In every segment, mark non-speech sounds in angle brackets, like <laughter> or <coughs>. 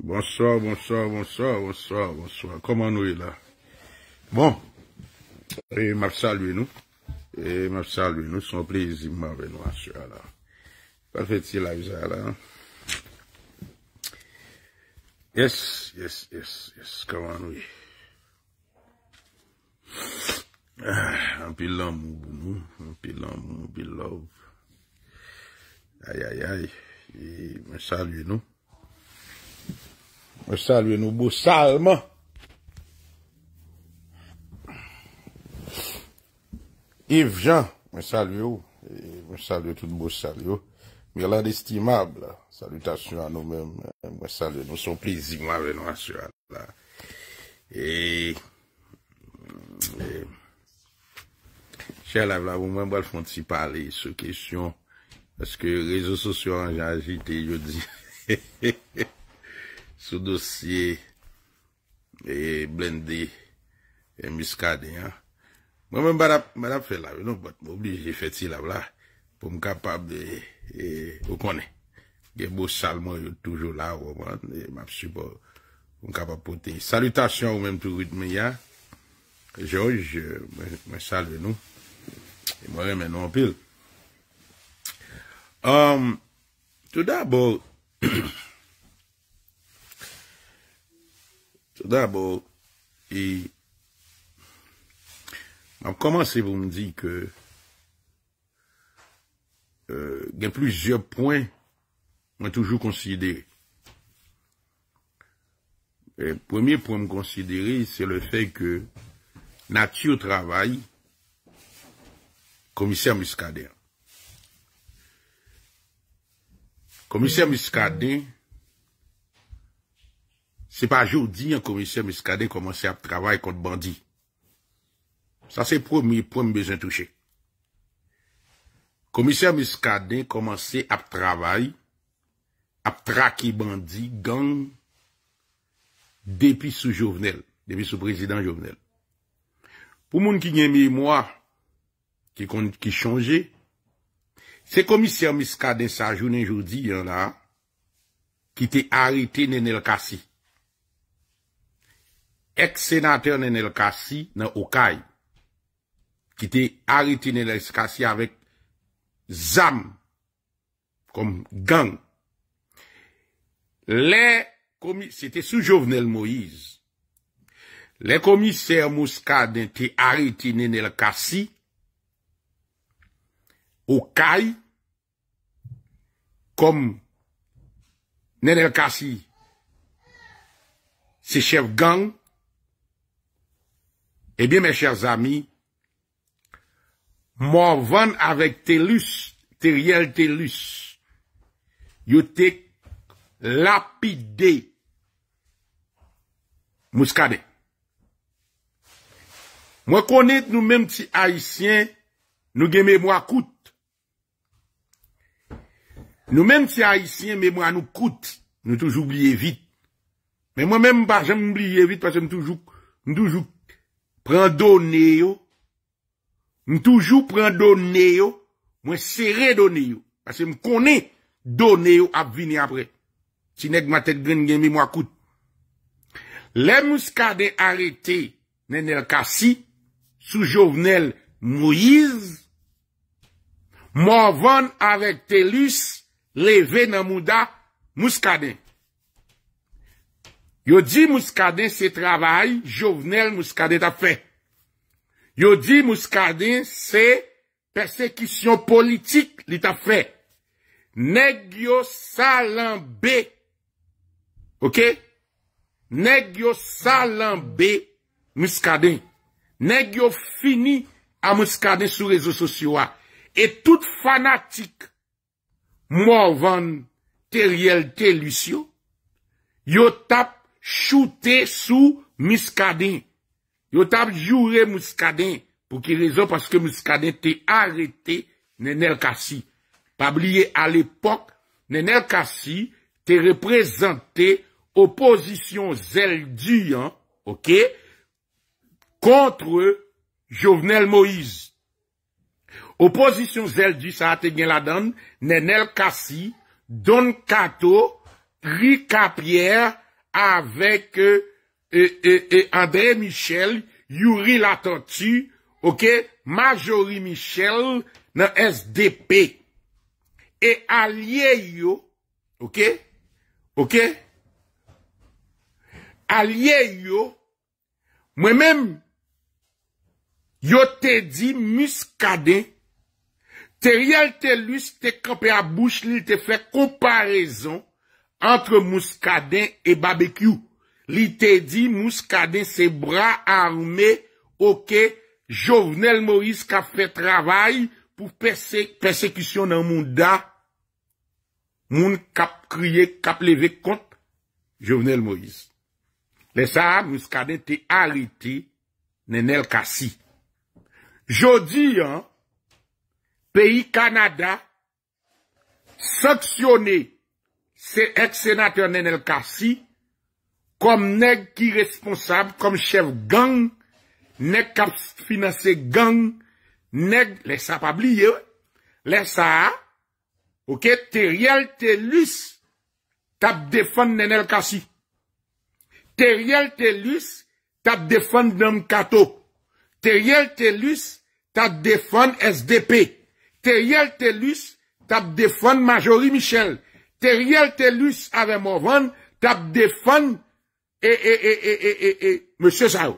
Bonswa, bonswa, bonswa, bonswa, bonswa, bonswa. Koman nou yi la? Bon. E, ma salwi nou. E, ma salwi nou. Son plezimman ve nou asya la. Parfeti la vizara, an. Yes, yes, yes, yes. Koman nou yi? An ah, pi lom mou mou. An pi lom mou, an pi lom. Ay, ay, ay. E, ma salwi nou. Mwen salye nou bo salman. Yvjean, mwen salye e, ou. Mwen salye tout bo salye ou. Mwen landestimab la. Salutation an nou men. Mwen salye nou son plezimab. Mwen salye nou an souan la. Che la vla, mwen mwen fonte si pale sou kesyon. Peske rezo sosyo an jan jite yo di. He he he. Soudosye, e blendi, e miskade, ya. Mwen mwen badap, badap fe lave nou, bat mwen obligi fe ti lave la, pou m kapap de, e, ou konen, gen bo salman yo toujou la, ou e, mwen ap subo, pou m kapap pote. Salutasyon ou menm tou gout me ya, George, mwen salve nou, e mwen remen nou anpil. Um, touta bo, mwen mwen salve nou, Soda bo, e an koman se vou m di ke euh, gen plizye poin mwen toujou konsidere. Premier poin m konsidere, se le fey ke nati ou travay komisyen mouskade. Komisyen mouskade komisyen mouskade se pa joudi yon komisyon miskaden komanse ap travay kont bandi. Sa se promi promi bezan touche. Komisyon miskaden komanse ap travay, ap tra ki bandi gang, depi sou jovenel, depi sou prezident jovenel. Pou moun ki nye mimoa ki chonje, se komisyon miskaden sa jounen joudi yon la, ki te arete nenel kasi. ek senatèr nè nè l'kassi, nan Okay, ki te ariti nè l'kassi, avèk zam, kom gang. Le komis, se te sou jovnel Moïse, le komisèr Mouska, nan te ariti nè nè l'kassi, Okay, kom nè nè l'kassi, se chèv gang, Ebyen, mè chèrs amy, mò vèn avèk tè lus, tè riel tè lus, yote lapide mouskade. Mò konèt nou mèm ti haisyen, nou gen mè mwa kout. Nou mèm ti haisyen, mè mwa nou kout, nou touj oubliye vit. Mè mò mèm mba jèm oubliye vit, pasèm toujou kout. pren do neyo, m toujou pren do neyo, mwen sere do neyo, ase m konen do neyo ap vini apre, si nek m a tet gwen gen mi m wakout. Le mouskade arete nenel kasi, sou jovenel mouyiz, mouvan avetelus, leve nan mouda mouskade. Yo di mouskaden se travay, jovenel mouskaden ta fe. Yo di mouskaden se persekisyon politik li ta fe. Neg yo salanbe, ok? Neg yo salanbe mouskaden. Neg yo fini a mouskaden sou rezo sosyo wa. Et tout fanatik mou avan te rielte lusyo, yo tap choute sou Mouskadin. Yo tab jure Mouskadin, pou ki rezon paske Mouskadin te arete Nenel Kassi. Pabliye al epok, Nenel Kassi te reprezentte oposisyon zeldi, kontre Jovenel Moïse. Oposisyon zeldi, sa ate gen la dan, Nenel Kassi, Don Kato, Rika Pierre, avèk euh, André Michel, Yuril Atenti, Majori Michel, nan SDP. E alye yo, alye yo, mwen mèm, yo te di muskade, te rial te lus, te krapè a bouch li, te fè komparèzon, entre Mouskaden e Babekyou. Li te di Mouskaden se bra arme oke Jovenel Moïse ka fe travay pou persekisyon nan moun da moun kap kriye, kap leve kont Jovenel Moïse. Le sa, Mouskaden te arite nenel kasi. Jodi, peyi Kanada saksyoné se ek senatèr Nenel Kassi kom neg ki responsab kom chèv gang neg kap finanse gang neg, lè sa pabli yo lè sa ouke, teriel telus tap defon Nenel Kassi teriel telus tap defon Nenel Kato teriel telus tap defon SDP teriel telus tap defon Majori Michel Teriel Telus ave Mouvan tap defan e e e e e e e Moussa Zaho.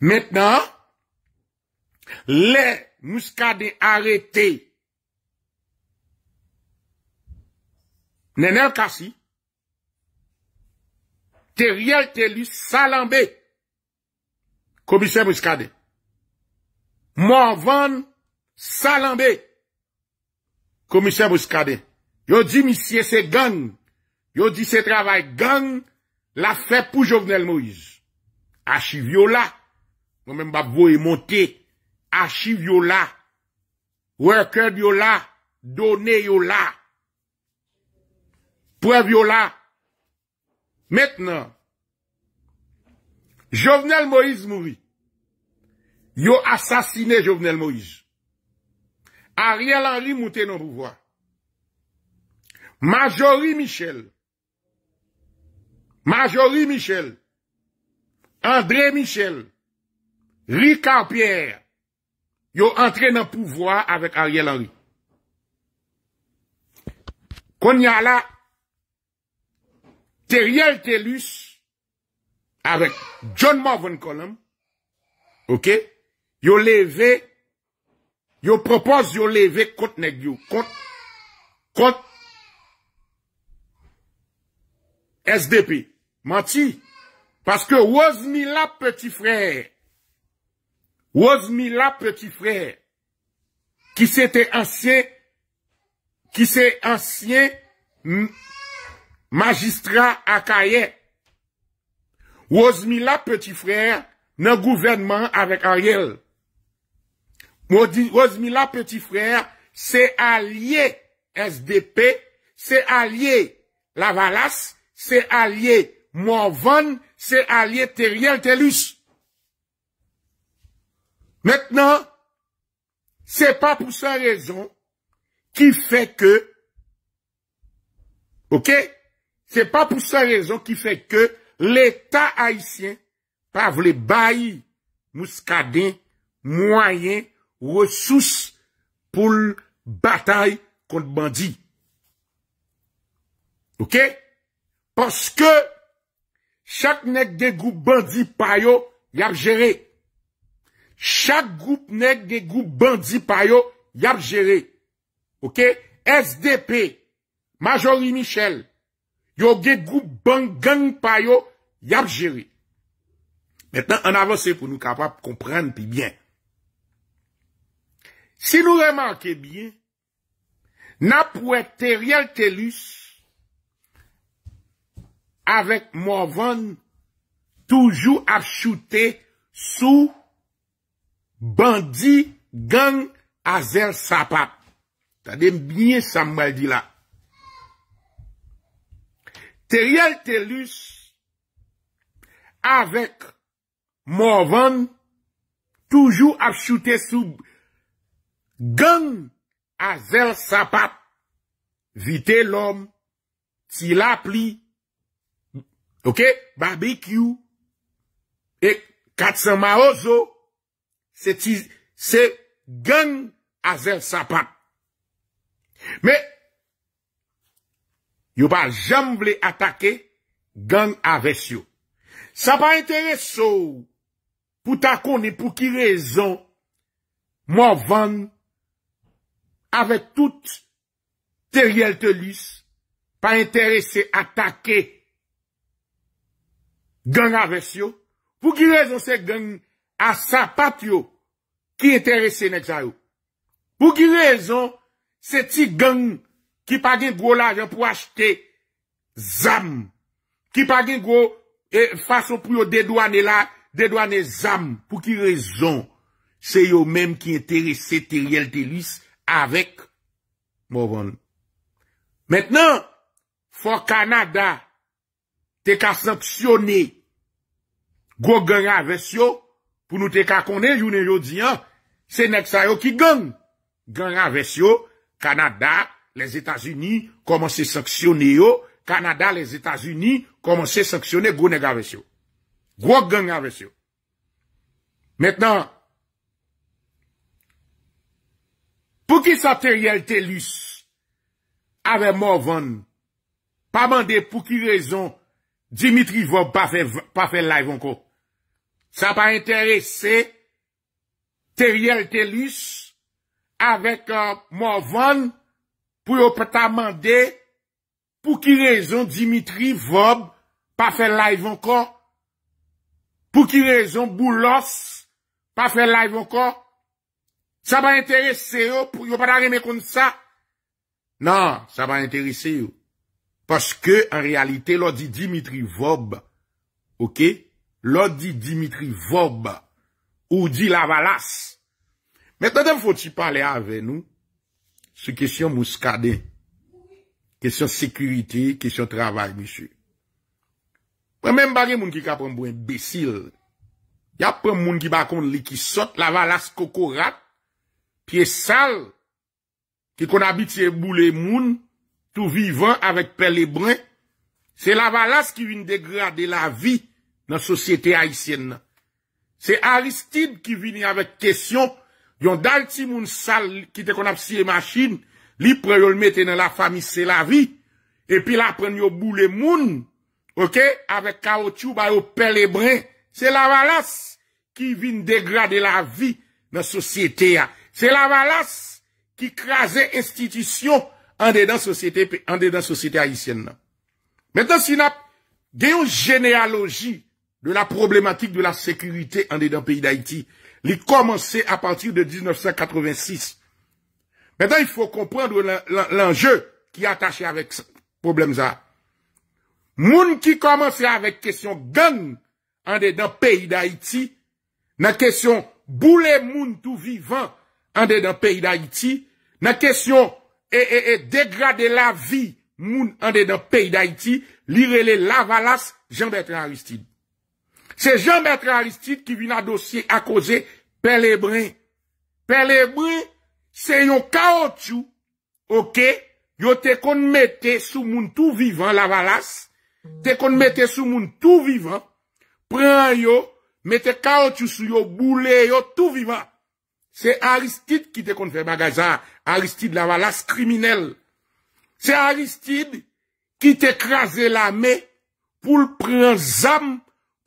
Metnan, le Mouskade arrete. Nenèm kasi, Teriel Telus salambe Komisyen Mouskade. Mouvan salambe Komisyen Mouskade. Yo di misye se gan, yo di se travay gan, la fe pou Jovenel Moïse. Achiv yo la, nou men bab vo e monte, achiv yo la, worker yo la, donè yo la, prev yo la. Mètnen, Jovenel Moïse mouvi, yo asasine Jovenel Moïse. A riyal anri moute nou mouvoa. Majori Michel, Majori Michel, André Michel, Ricard Pierre, yo entre nan pouvoi avèk Ariel Henry. Konya la, Teriel Telus, avèk John Marvin Cullum, yo leve, yo propose yo leve Kote Negyo, Kote, Kote, SDP. Manti. Paske Wozmi la Petit Frère. Wozmi la Petit Frère. Ki se te ansye. Ki se ansye. Magistra a Kaye. Wozmi la Petit Frère. Nè gouvernement avèk Ariel. Mo di Wozmi la Petit Frère. Se alye SDP. Se alye Lavalasse. se alye Mouanvane, se alye Teriel Telus. Mètnen, se pa pou sa rezon ki fè ke, ok, se pa pou sa rezon ki fè ke l'état haïtien pa vle bayi mouskaden mwayen resous pou l'bataille kont bandi. Ok? Paske chak nek de goup bandi payo yap jere. Chak goup nek de goup bandi payo yap jere. Ok? SDP, Majori Michel, yo de goup bang gang payo yap jere. Metan an avanse pou nou kapap komprenne pi bien. Si nou remanke bien, nan pou ete riel telus, avèk mouvan, toujou ap choute, sou, bandi, gang, a zèl sapap. Ta dem bnyè sa mwè di la. Teriyel telus, avèk, mouvan, toujou ap choute, sou, gang, a zèl sapap, vite lòm, ti la pli, Ok, barbekyou, e katsan ma ozo, se gen a zel sapak. Me, yo pa jamble atake, gen a vesyo. Sa pa interese sou, pou ta konen pou ki rezon, mou van, ave tout, teri el telus, pa interese atake, gen aves yo, pou ki rezon se gen a sa pat yo ki enterese nek sa yo. Pou ki rezon se ti gen ki pagin gwo la ajen pou achete zam, ki pagin gwo e, fason pou yo dedwane la, dedwane zam pou ki rezon se yo menm ki enterese teriel telis avek moron. Metnen, for Kanada te ka saksyonè, gwo gen avesyo, pou nou te ka konè, jounè jò diyan, se nek sa yo ki gen, gen avesyo, Kanada, les Etats-Unis, koman se saksyonè yo, Kanada, les Etats-Unis, koman se saksyonè, gwo nek avesyo. Gwo gen avesyo. Mètè nan, pou ki sa te yelte lus, avè mò vèn, pa mandè pou ki rezon, Dimitri Vob pa fè live anko. Sa pa interese, Teriel Telus, avèk euh, Mouvan, pou yo pata mande, pou ki rezon Dimitri Vob pa fè live anko. Pou ki rezon Boulos pa fè live anko. Sa pa interese yo pou yo pata reme kon sa. Nan, sa pa interese yo. Paske, an realite, lò di Dimitri Vob, ok, lò di Dimitri Vob, ou di Lavalas. Meta dem fò ti pale ave nou, sou kesyon mouskade, kesyon sekurite, kesyon travay, misyo. Pwè men bagye moun ki kapon bou en besil, ya pwè moun ki bakon li ki sot, Lavalas kokorat, piye sal, ki kon abitye bou le moun, tou vivan avèk pel e brè, se la valas ki vin degra de la vi nan sosyete haïsyen nan. Se Aristide ki vin avèk kesyon, yon dal ti moun sal ki te kon ap siye machin, li pre yo l mette nan la fami se la vi, epi la pren yo bou le moun, avèk kao tchou ba yo pel e brè, se la valas ki vin degra de la vi nan sosyete ha. Se la valas ki krasè institisyon an de dan sosyete, an de dan sosyete Haitienne nan. Metan si nap genyo genealogi de la problematik de la sekurite an de dan peyi da Haiti, li komanse a pati ou de 1986. Metan, i fwo kompande l'anje ki atache avek problem za. Moun ki komanse avek kesyon gen, an de dan peyi da Haiti, nan kesyon boule moun tou vivan, an de dan peyi da Haiti, nan kesyon E, e, e degrade la vi moun an de dan peyi d'Haïti, li rele Lavalas, Jean-Bertrand Aristide. Se Jean-Bertrand Aristide ki vi nan dosye a koze Pelebrin. Pelebrin se yon kaotou, oke, yo te kon mette sou moun tou vivan Lavalas, te kon mette sou moun tou vivan, prean yo, mette kaotou sou yo boule yo tou vivan. Se Aristide ki te kon fe bagajan Lavalas, Aristide la valase kriminelle. Se Aristide ki te kraser la me pou l prez am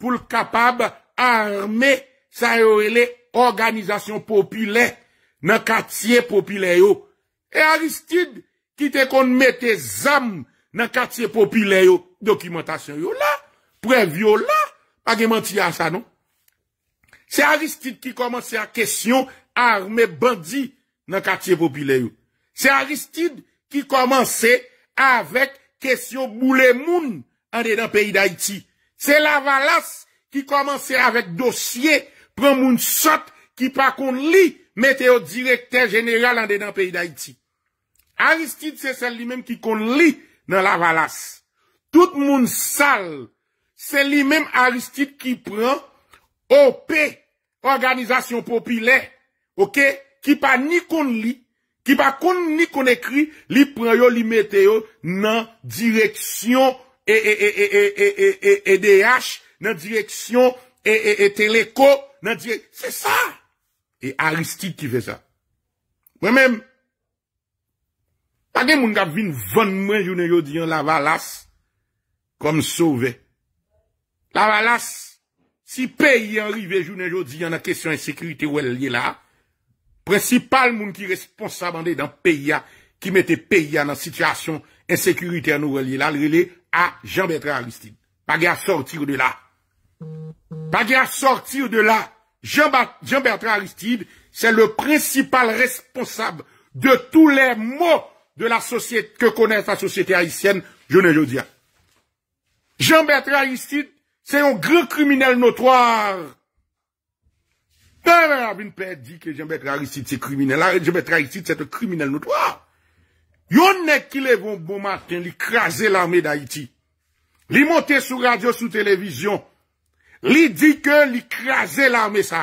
pou l kapab arme sa yo ele organizasyon popile nan katsye popile yo. E Aristide ki te konmete zam nan katsye popile yo. Dokumentasyon yo la, previ yo la. Ageman ti a sa non? Se Aristide ki komanse a kesyon arme bandi nan katiye popilè yo. Se Aristide ki komanse avek kesyon boule moun an de dan peyi d'Haïti. Se Lavalas ki komanse avek dosye pran moun sot ki pa kon li meteo direkter jeneral an de dan peyi d'Haïti. Aristide se sel li mèm ki kon li nan Lavalas. Tout moun sal se li mèm Aristide ki pran OP Organizasyon Popilè. Ok? Ki pa ni kon li, ki pa kon ni kon ekri, li preyo, li meteyo nan direksyon EDH, nan direksyon TELEKO, nan direksyon... Se sa! E Aristide ki fe sa. Mwen men, pade moun gav vin von mwen jounen joudi yon lavalas kom sove. Lavalas, si pe yon rive jounen joudi yon nan kesyon en sekriti wèl li la... Principal moun responsable responsable dan PIA, qui mettait PIA nan situation à nous nou Là, elle à à Jean-Bertrand Aristide. Pas de sortir de là. Pas de sortir de là. Jean-Bertrand Aristide, c'est le principal responsable de tous les maux de la société que connaît la société haïtienne, je ne dis Jean-Bertrand Aristide, c'est un grand criminel notoire Tè mè a bin pè di ke jè mbè traïsit se kriminel, jè mbè traïsit se te kriminel nou. Yon nek ki le von bon matin, li krasè l'armè d'Haïti. Li monte sou radio, sou televizyon. Li di ke li krasè l'armè sa.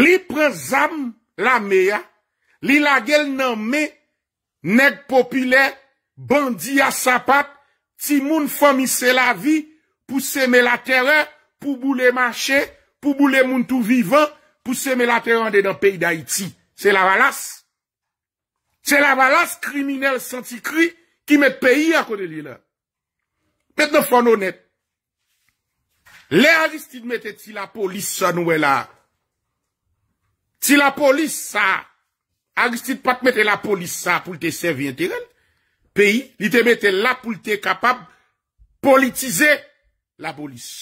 Li pren zam l'armè ya. Li la gel nan mè neg populè, bandi a sa pap, ti moun fò misè la vi pou seme la terè, pou bou le mâche pou boule moun tou vivan, pou seme la terande dan peyi d'Haïti. Se la balas. Se la balas kriminel santi kri, ki met peyi akode li la. Met nou fwano net. Le Aristide mette ti la polis sa noue la. Ti la polis sa. Aristide pat mette la polis sa pou te seve yon terande. Peyi li te mette la pou te kapab politize la polis.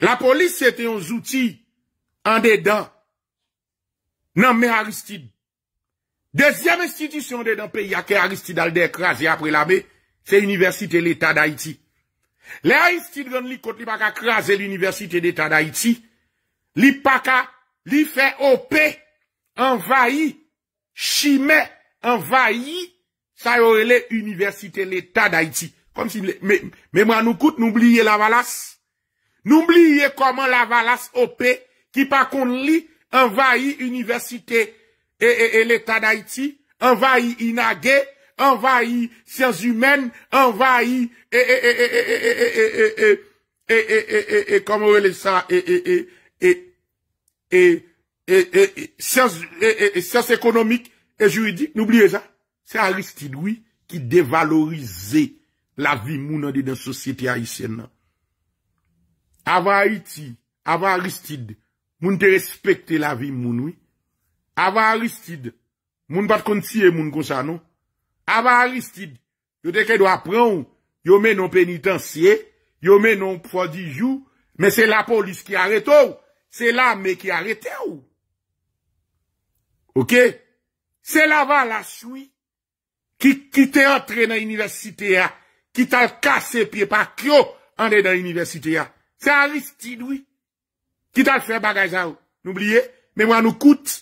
La polis se te yon zouti an dedan nan men Aristide. Dezyan vestitisyon dedan pe, ya ke Aristide al dekraze apre la, me se Universite l'Etat da Iti. Le Aristide gwen li kote li pa ka kraze l'Universite l'Etat da Iti, li pa ka, li fe opè, envayi, chime, envayi, sa yo ele Universite l'Etat da Iti. Kon si, me mwa nou koute nou bliye la valas, Noumbliye koman la valas opè ki pa kond li envahi universite e l'Etat d'Haïti, envahi inage, envahi sèns humèn, envahi e... e... e... e... e... e... e... e... e... e... e... e... e... e... e... e... e... e... sèns... e... e... e... sèns ekonomik, e jou yi di, noumbliye zan, sè an ristidoui ki devalorize la vi moun an di nan sòsiti haïtien nan. ava a iti, ava a ristid, moun te respekte la vi moun ou. Ava a ristid, moun bat kon siye moun konsa nou. Ava a ristid, yo deke do apren ou, yo menon penitensiye, yo menon pwadi jou, men se la polis ki areto ou, se la me ki arete ou. Ok? Se la va la soui, ki te entre nan universite ya, ki te kase piye pa kyo ane dan universite ya. Se a ris ti dwi, ki tal fe bagajan ou, nou blye, me mwa nou kout.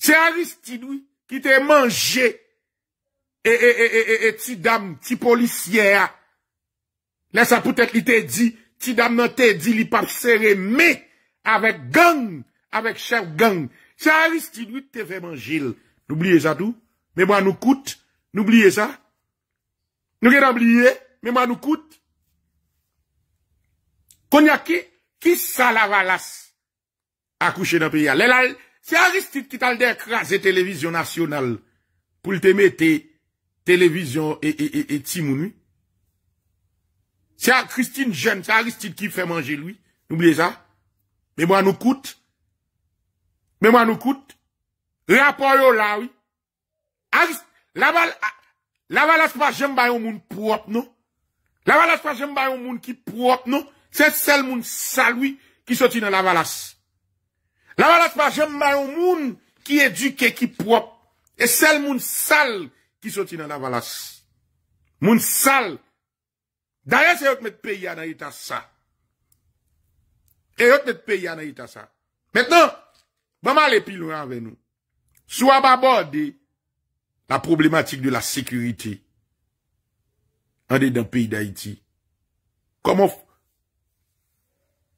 Se a ris ti dwi, ki te manje, e e e e e ti dam, ti polisye a. Lè sa poutèk li te di, ti dam nan te di li pap sere me, avèk gang, avèk chèv gang. Se a ris ti dwi, te fe manje, nou blye sa tou, me mwa nou kout, nou blye sa. Nou gen an blye, me mwa nou kout. Konya ki, ki sa la valas akouche nan piya? Lè lal, si a Aristide ki talde ekra ze televizyon nasyonal pou lte me te televizyon e, e, e, e ti mouni? Si a Christine Jeune, si a Aristide ki fè manje lwi? Noubliye sa? Mè mwa nou koute? Mè mwa nou koute? Rè a po yo la wii? Aristide, la valas pa jem bayon moun pou ap nou? La valas pa jem bayon moun ki pou ap nou? Se sel moun salwi ki soti nan avalas. Lavalas pa jemman ou moun ki eduke ki prop. E sel moun sal ki soti nan avalas. Moun sal. Daryan se yot met peyi anayita sa. E yot met peyi anayita sa. Metnan, bama le pilon anvenou. Sou ababode la bon, problematik de la sekurite. Ande dan peyi da iti. Komo f...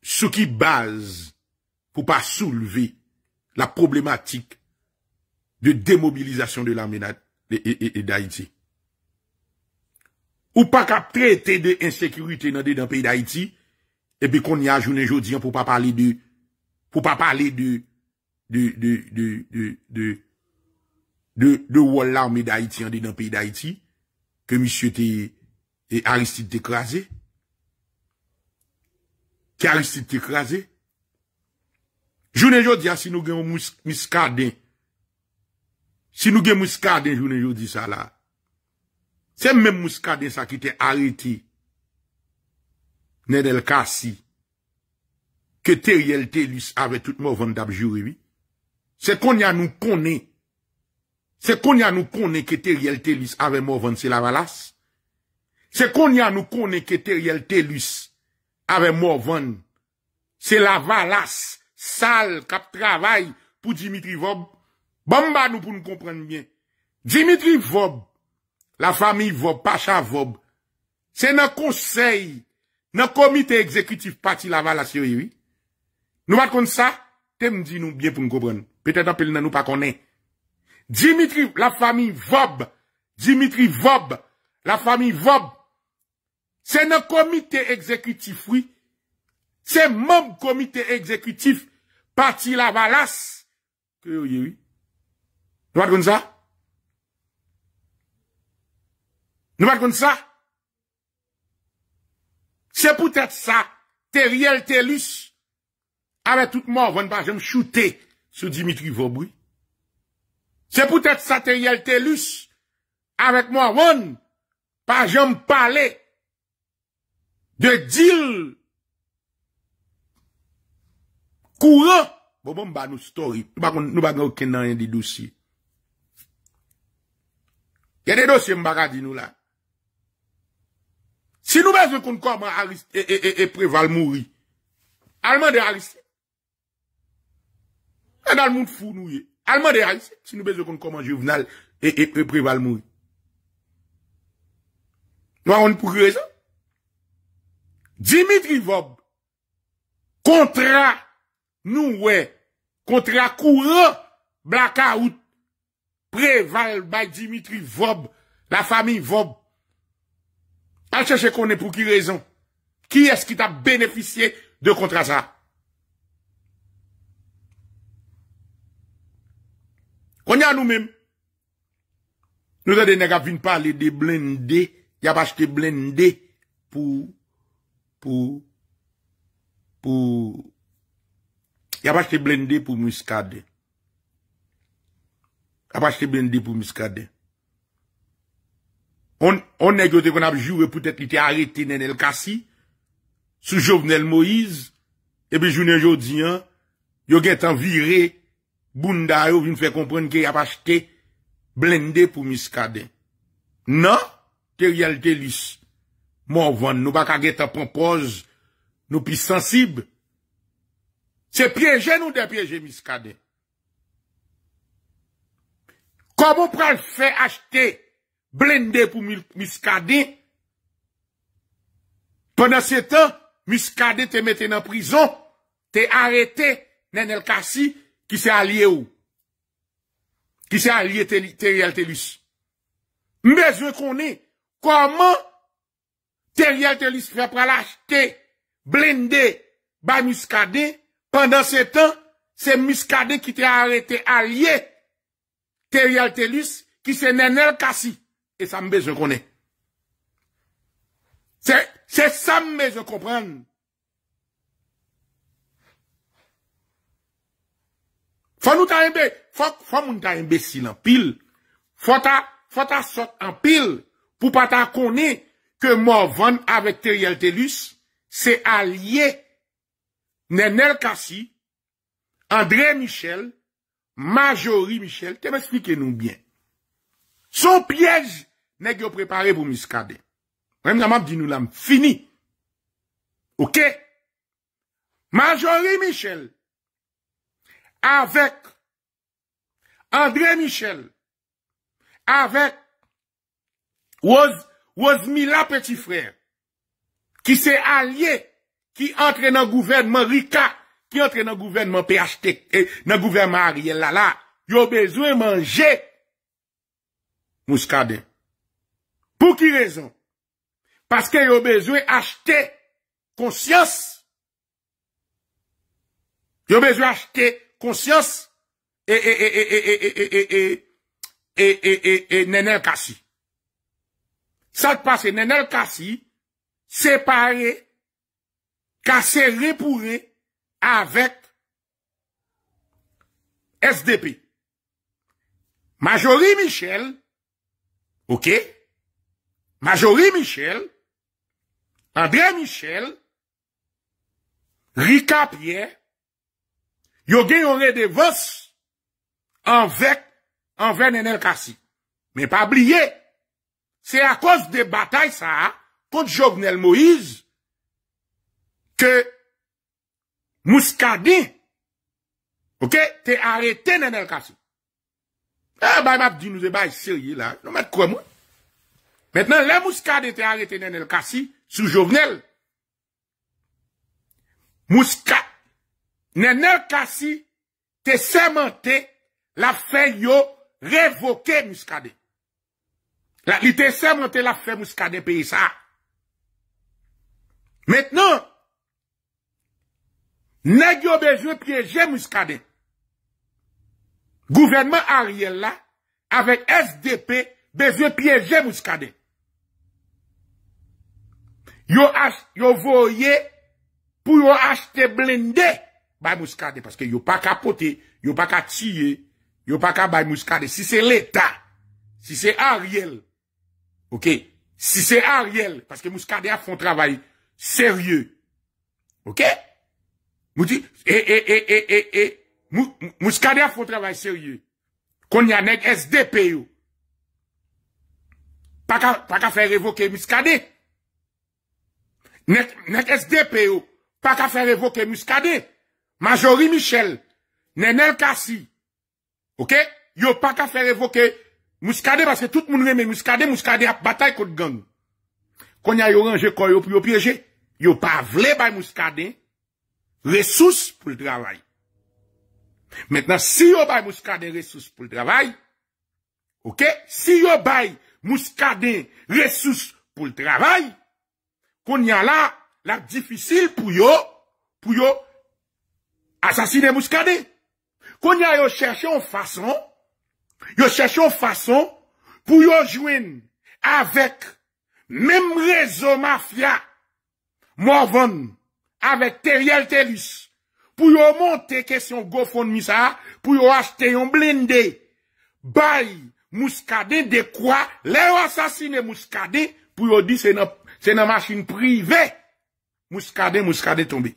sou ki baz pou pa souleve la problematik de demobilizasyon de l'armé e, e, e, d'Haïti. Ou pa kap trete de insekirite nan de dan peyi d'Haïti, epi kon ya jounen joudi an pou pa pale de wòl l'armé d'Haïti an de dan peyi d'Haïti, ke misye te Aristide te krasi, ki a ristite krasi. Jounen jodi a, si nou gen mouskaden, si nou gen mouskaden, jounen jodi sa la, se men mouskaden sa ki te ariti, ne del kasi, ke teri el telus ave tout mouvan dab juriwi, se kon ya nou konen, se kon ya nou konen ke teri el telus ave mouvan sila balas, se kon ya nou konen ke teri el telus avè mò vòn. Se la valas sal kap travay pou Dimitri Vob, bamba nou pou nou komprenn byen. Dimitri Vob, la fami Vob, Pacha Vob, se nan konsey nan komite ekzekutif pati la valas yo yoy. Nou wakon sa, tem di nou byen pou nou komprenn. Petè da pel nan nou pa konen. Dimitri, la fami Vob, Dimitri Vob, la fami Vob, Se nou komite ekzekutif wou, se moun komite ekzekutif pati la balas, kè wou yè wou, nou wad kon sa? Nou wad kon sa? Se pou tèt sa, te rielte lus, avè tout moun, woun pa jom choute sou Dimitri Voboui. Se pou tèt sa, te rielte lus, avè moun, woun pa jom pale De dil. Kouro. Bo bon mba nou story. Nou bagan ou ken nan yon di dousi. Yon de dosi mba gadi nou la. Si nou bezou kon kon man Ariste e, e, e, e pre Valmouri. Alman de Ariste. An alman founou ye. Alman de Ariste. Si nou bezou kon kon man Juvenal e pre Valmouri. Nou a kon pou kure zan. Dimitri Vob, kontra nouwe, kontra kouro, blakaout, preval by Dimitri Vob, la fami Vob, al chèche konen pou ki rezon, ki eski ta beneficye de kontra sa? Konen an noumèm, nou zè de nega vin pale de blendé, ya pa jte blendé pou... pou, pou, y apache te blende pou miskade. Y apache te blende pou miskade. On, on negote kon apjou, ve pou tete li te arete nen el kasi, sou jovnen el Moïse, ebe jounen jodi an, yo gen tan vire, bunda yo, vin fè kompren ke y apache te blende pou miskade. Nan, te realite lis. Mou avan, nou baka ge ta pampoz, nou pi sensib, se pyeje nou de pyeje miskade. Kou mou pral fe achte blendè pou miskade, pwè nan se tan, miskade te mette nan prizon, te arete nan el kasi ki se alye ou, ki se alye te real telus. Mbe zwe koni, kouman Teriel Telus fè pralache te blendè ba muskade. Pendan se tan, se muskade ki te arete a liè Teriel Telus ki se nenèl kasi. E sambe, je konè. Se sambe, je komprèn. Fò moun ta yon bè, fò moun ta yon bè si l'anpil, fò ta sot anpil pou pa ta konè ke mò vèn avèk Teriel Telus, se alye nenel kasi André Michel, Majori Michel, te m'esplike nou byen. Sou pièj, nek yo prepare pou miskade. Remnamab di nou lam, fini. Ok? Majori Michel, avèk André Michel, avèk wòz Ouazmi la peti frè, ki se alye, ki entre nan gouvernman Rika, ki entre nan gouvernman PHT, nan gouvernman Ariel Lala, yo bezwe manje mouskade. Pou ki rezon? Paske yo bezwe achete konsyans, yo bezwe achete konsyans, e, e, e, e, e, e, e, e, e, e, e, e, e, nenel kasi. sa k pase nan el kasi, separe, kase repoure, avek, SDP. Majori Michel, ok, Majori Michel, André Michel, Rika Pierre, Yogi Yonrede Vos, envek, envek nan el kasi. Men pa bliye, Se akos de batay sa, kont Jognel Moïse, ke Mouskadi te arete Nenel Kassi. A, bay mat di nou de bay siri la, nan mat kouè mwen. Mètnen, le Mouskadi te arete Nenel Kassi sou Jognel. Mouskadi, Nenel Kassi te semente la feyo revoke Mouskadi. La, li te seman te la fe mouskade pe yisa. Metnen, neg yo bezye pyeje mouskade. Gouvernment Ariel la, avek SDP, bezye pyeje mouskade. Yo voye, pou yo achte blinde, bay mouskade, paske yo pa kapote, yo pa ka tiyye, yo pa ka bay mouskade. Si se l'Etat, si se Ariel, Ok? Si se a riel, paske mouskade a fon travay serye. Ok? Mou di, e, e, e, e, e, e mouskade a fon travay serye. Kon ya neg SDP yo. Pak a, pak a fè revoke mouskade. Neg SDP yo. Pak a fè revoke mouskade. Majori Michel. Nenel Kasi. Ok? Yo pak a fè revoke mouskade. Mouskade, paske tout moun reme, mouskade, mouskade ap batay kote gang. Kon ya yo ranje kon yo pou yo pyeje, yo pa vle bay mouskade, resous pou l travay. Metna, si yo bay mouskade resous pou l travay, ok, si yo bay mouskade resous pou l travay, kon ya la la difisil pou yo, pou yo asasine mouskade. Kon ya yo chershe an fason, Yo secho fason pou yo jwen avèk mèm rezo mafya mò von avèk teriyel teris pou yo monte kesyon go fon misa pou yo asteyon blinde bay mouskade de kwa lè yo asasine mouskade pou yo di se nan masin prive mouskade mouskade tombe.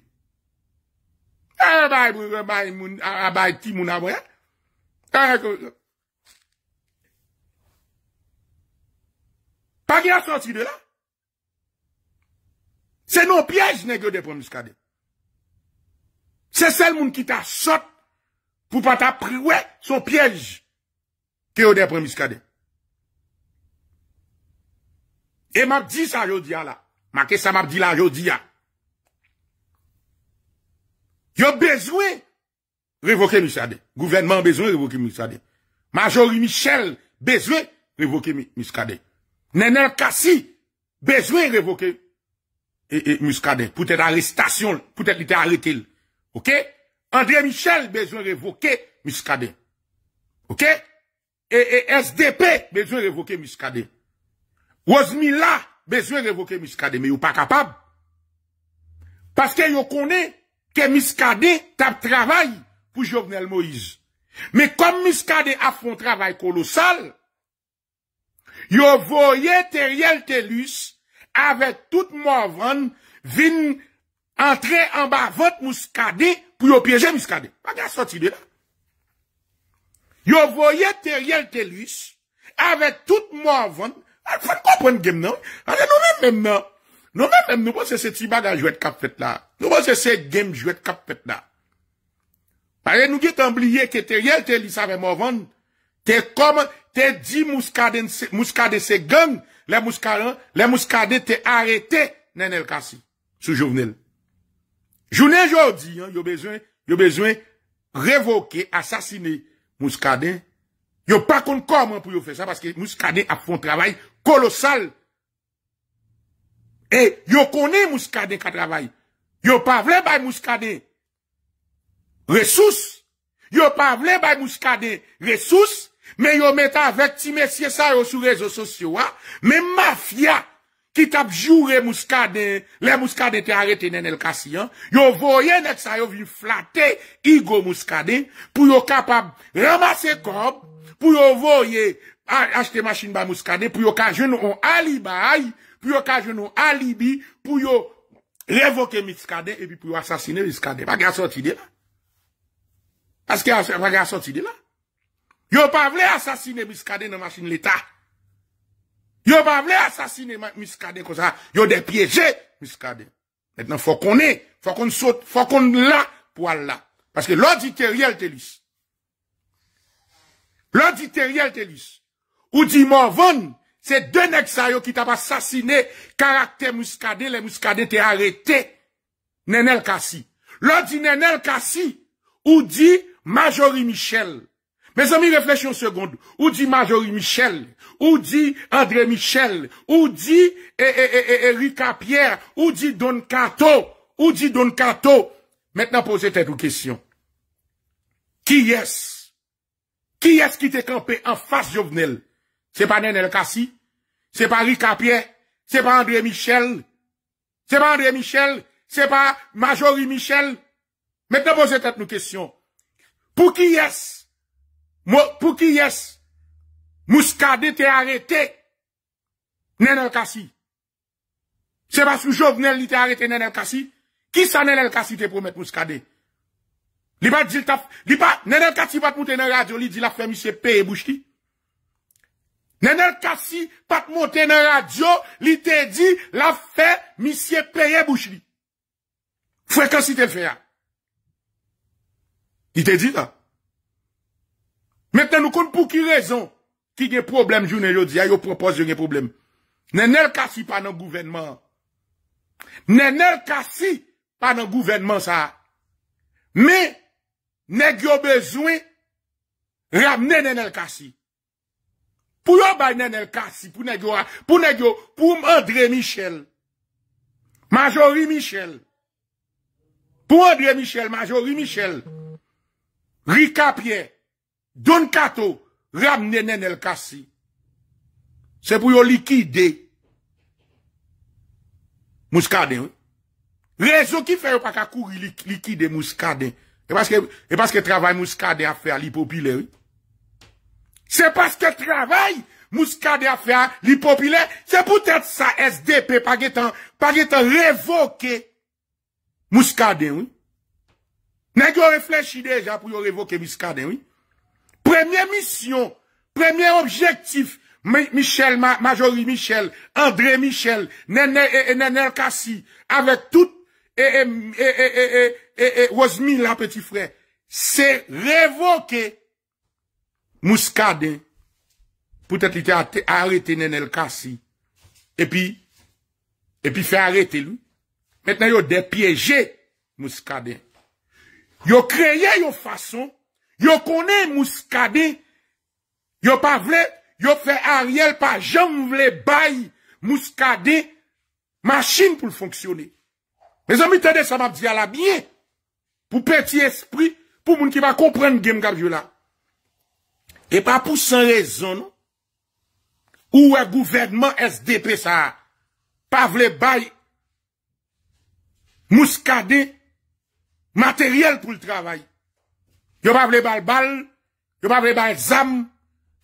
Pa gen a sosi de la? Se nou pyej ne kyo depon miskade. Se sel moun ki ta sot pou pa ta priwe sou pyej kyo depon miskade. E map di sa jodi ya la. Ma ke sa map di la jodi ya. Yo bezwe revoke miskade. Gouvernement bezwe revoke miskade. Majori Michel bezwe revoke miskade. Nenèl Kassi, bezwen revoke e, e, Muscadet. Poutèl arrestasyon, poutèl itè arretil. Ok? André Michel, bezwen revoke Muscadet. Ok? E, e SDP, bezwen revoke Muscadet. OZMILA, bezwen revoke Muscadet. Mè yon pa kapab. Paskè yon konè ke Muscadet tap travay pou Jovenel Moïse. Mè kom Muscadet ap fon travay kolosal... Yo voye ter yel telus avet tout mou avon vin entre an ba vot mouskade pou yo pyeje mouskade. Pa gen a soti de la. Yo voye ter yel telus avet tout mou avon. Al fwen kompwen gem nan. Alè nou men men nan. Nou men men nou bon se se ti bagan jouet kap fet la. Nou bon se se gem jouet kap fet la. Pa yè nou di te mbliye ke ter yel telus avet mou avon. Te kompwen... te di mouskade se gen, le mouskade te arete, nenel kasi, sou jounel. Jounel joudi, yo bezwen revoke, asasine mouskade, yo pa kon kom pou yo fe sa, paske mouskade ap fon travay kolosal, e yo kone mouskade ka travay, yo pa vle bay mouskade, resous, yo pa vle bay mouskade, resous, men yo metan vektime siye sa yo sou rezo sosyo wa, men mafya ki tap jure mouskade, le mouskade te arete nen el kasi an, yo voye net sa yo vin flate Igo mouskade, pou yo kapab ramase krop, pou yo voye achete maschine ba mouskade, pou yo kajenon alibi, pou yo kajenon alibi, pou yo levoke mouskade, epi pou yo asasine mouskade, pa gen asos ide la, aske pa gen asos ide la, Yo pas voulu assassiner Muscadet dans la machine l'État. Yo pas voulu assassiner Muscadet comme ça. Yo des piégés Muscadet. Maintenant, faut qu'on ait, faut qu'on saute, faut qu'on là pour là. Parce que l'auditoriel Télis. L'auditoriel Télis. Ou dit Morvan, c'est deux nexayo qui t'a assassiné caractère Muscadet, les Muscadet t'es arrêté. Nenel Kassi. L'autre dit Nenel Kassi. Ou dit Majorie Michel. Mes amis, reflech yon segonde. Ou di Majorie Michel? Ou di André Michel? Ou di Éric eh, eh, eh, Capierre? Ou di Don Cato? Ou di Don Cato? Mètè nan pose tèt nou kèsyon. Ki yès? Ki yès ki te kampe an fase jovenel? Se pa Nenè Lekassi? Se pa Éric Capierre? Se pa André Michel? Se pa André Michel? Se pa Majorie Michel? Mètè nan pose tèt nou kèsyon. Pou ki yès? Pou ki yes, mouskade te arete nenel kasi. Se bas kou chou vnen li te arete nenel kasi, ki sa nenel kasi te promet mouskade? Li pa nenel kasi pat mouten radyo li di la fe misye peye bouchli? Nenel kasi pat mouten radyo li te di la fe misye peye bouchli? Fwekansi te fe ya? Li te di la? Mèten nou kon pou ki rezon ki gen problem jounen yo di a yo propos gen problem. Nè nèl kasi pa nan gouvenman. Nè nèl kasi pa nan gouvenman sa. Mè nè gyo bezwen ramnen nè nèl kasi. Pou yo bay nè nèl kasi pou nè gyo pou m André Michel Majori Michel pou André Michel Majori Michel Rika Pierre Don kato, ramnenen el kasi. Se pou yo likide. Mouskade, oui. Rezo ki fè yo pa ka kou likide mouskade. E, e paske travay mouskade a fè a li popile, oui. Se paske travay mouskade a fè a li popile, se pou tè sa SDP pa ge tan revoke mouskade, oui. Nan yo reflechi deja pou yo revoke mouskade, oui. Premye misyon, premye objektif, Majori Michel, André Michel, Nenè El Kassi, avè tout, et Rosmin la peti frè, se revoke Mouskade, pou tè tite a arete Nenè El Kassi, epi fè arete lou. Mèten yo depieje Mouskade. Yo kreye yo fason, Yo konen mouskade, yo pa vle, yo fe a riel pa jan vle bay mouskade, masin pou l'fonksyone. Me zan mi tede sa mabdi ala bie, pou peti espri, pou moun ki va komprenn genm gavyo la. E pa pou san rezon, ou e gouvenman SDP sa, pa vle bay mouskade materyel pou l'travay. Yo pa vle bal bal, yo pa vle bal zam,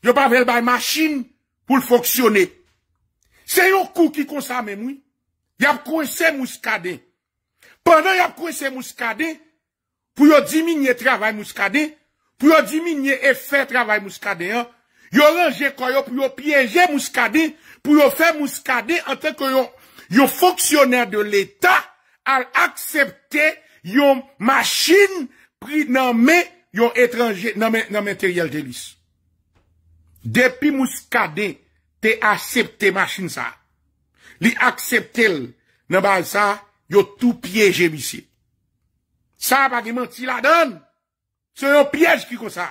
yo pa vle bal masjin pou l'fonksyonè. Se yo kou ki konsa men wè, yap kwen se mouskade. Pendan yap kwen se mouskade, pou yo diminye travay mouskade, pou yo diminye efè travay mouskade. Yo renje kwa yo pou yo piyeje mouskade, pou yo fè mouskade, anten kwen yo fonksyonè de l'Etat al akseptè yo masjin pri nan mè, yo etranje nan materyel de lis. Depi mous kade, te asepte masin sa. Li akseptel nan bansa, yo tou pyeje misi. Sa bagi manti la dan, se yo pyej ki konsa.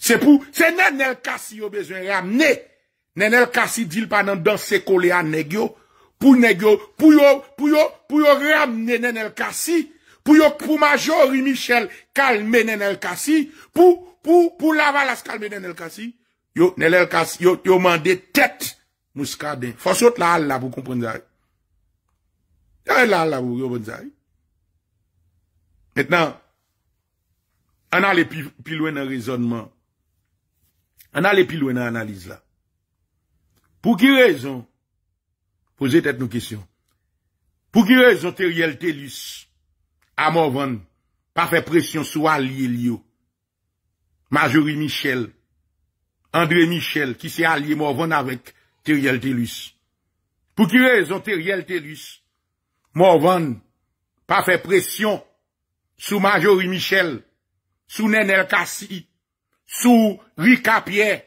Se pou, se nenel kasi yo bezwen ramne, nenel kasi dil panan dans se kole an negyo, pou negyo, pou yo, pou yo, pou yo ramne nenel kasi, pou yo kouma jori Michel kalme nen el kasi, pou la valas kalme nen el kasi, yo men de tet mouska den. Fosot la hal la, pou komprenzay. La hal la, pou yon bonzay. Mètnen, an ale pilouen an rezonman, an ale pilouen an analiz la. Pou ki rezon, pose tet nou kisyon, pou ki rezon te rielte lus, a Morvan pa fè presyon sou Ali Elio, Majori Michel, André Michel, ki se Ali Morvan avèk Teriel Telus. Pou ki vè zon Teriel Telus, Morvan pa fè presyon sou Majori Michel, sou Nenel Kassi, sou Rika Pierre,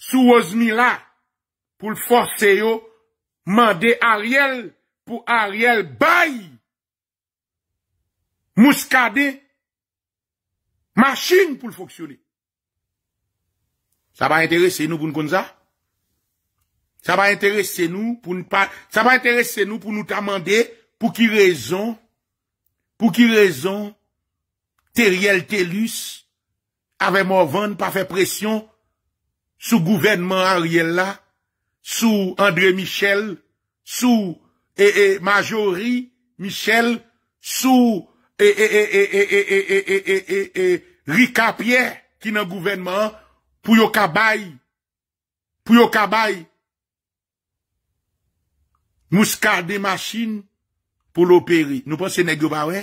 sou Ozmila, pou l'forsè yo, mande Ariel, pou Ariel Baye, mouskade, machin pou l'foksyone. Sa va interese nou pou nou konza? Sa va interese nou pou nou tamande pou ki rezon pou ki rezon Teriel Telus avem ovan pa fe presyon sou gouvenman Ariella, sou André Michel, sou E.E. Majori, Michel, sou e e e e e e e e e e e e e rikapyer ti nan gouvenman pou yo kabaye pou yo kabaye mouskade machin pou lo peri nou pan se negyo ba we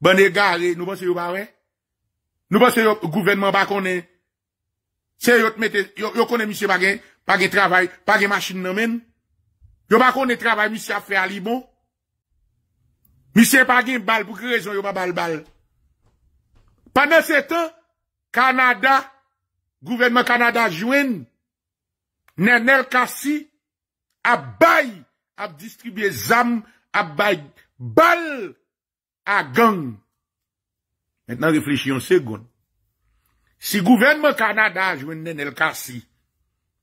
banye gare nou pan se yo ba we nou pan se yo gouvenman bakone se yo konen misye bagen pagye trabay pagye machin nan men yo bakone trabay misye afe ali bon mi se pa gen bal pou krezon yo ma bal bal. Panen setan, Kanada, gouvernement Kanada jwen, nenel kasi, ap bay, ap distribye zam, ap bay, bal, a gang. Mwenen reflechyon, segon, si gouvernement Kanada jwen, nenel kasi,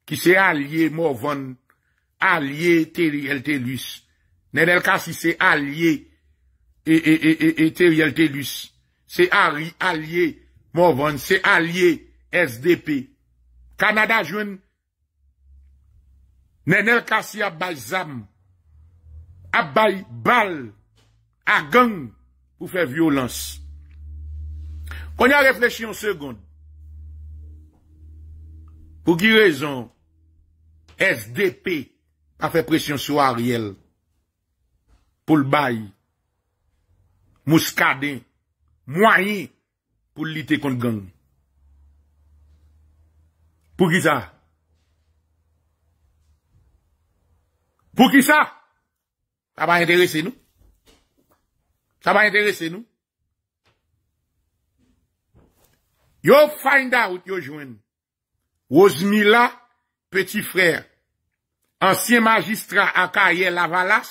ki se alye Mouvan, alye Teli El Telus, nenel kasi se alye E teriel telus. Se a liye SDP. Kanada jwen nenel kasi ap bal zam. Ap bal a gang pou fe violans. Konye a reflechi an segond. Pou ki rezon SDP a fe presyon sou a riel pou l bayi Mouskade, mwanyi pou lite kont gang. Pou ki sa? Pou ki sa? Sa ba enterese nou? Sa ba enterese nou? Yo find out yo jwen, Ozmila, peti frè, ansyen magistra akaye Lavalas,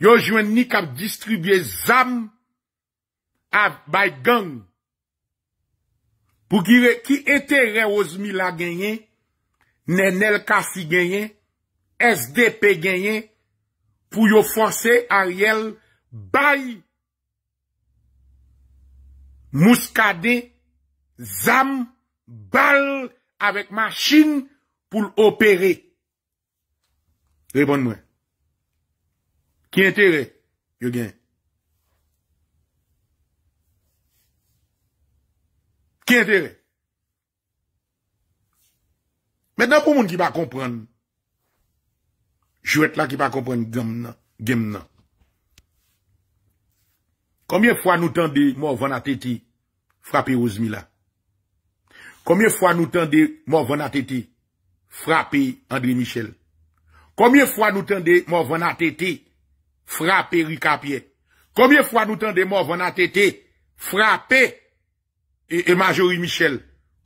Yojwen ni kap distribye zam av bay gang. Pou kire ki ete re ozmi la genyen, nenel kasi genyen, SDP genyen, pou yo fonse a riel bay mouskade zam bal avek masjin pou l'opere. Repon mwen. Ki entere, yo gen? Ki entere? Mèndan pou moun ki pa kompren, jwèt la ki pa kompren, gem nan. Komiè fwa nou tende, mò vò nan tèti, frapi Ousmila. Komiè fwa nou tende, mò vò nan tèti, frapi André Michel. Komiè fwa nou tende, mò vò nan tèti, Frape Rikapye. Koumye fwa nou tende mou vwena tete? Frape Emajouri Michel.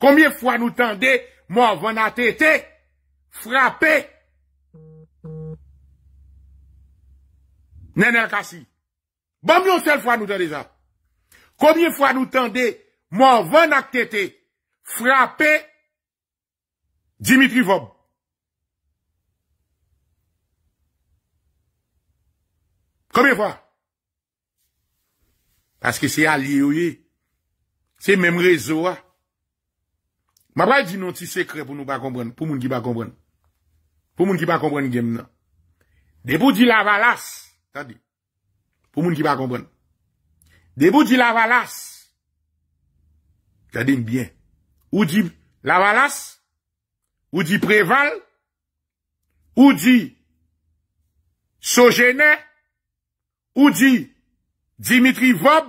Koumye fwa nou tende mou vwena tete? Frape Nenel Kassi. Bambi bon, ou sel fwa nou tende zap? Koumye fwa nou tende mou vwena tete? Frape Dimitri Vobb. Komè fwa? Paske se alye ouye. Se mèm rezo a. Mabra di non ti sekre pou nou pa kompren. Pou moun ki pa kompren. Pou moun ki pa kompren gem nan. De pou di lavalas. Pou moun ki pa kompren. De pou di lavalas. Jadim bien. Ou di lavalas. Ou di preval. Ou di sojenè. ou di Dimitri Vob,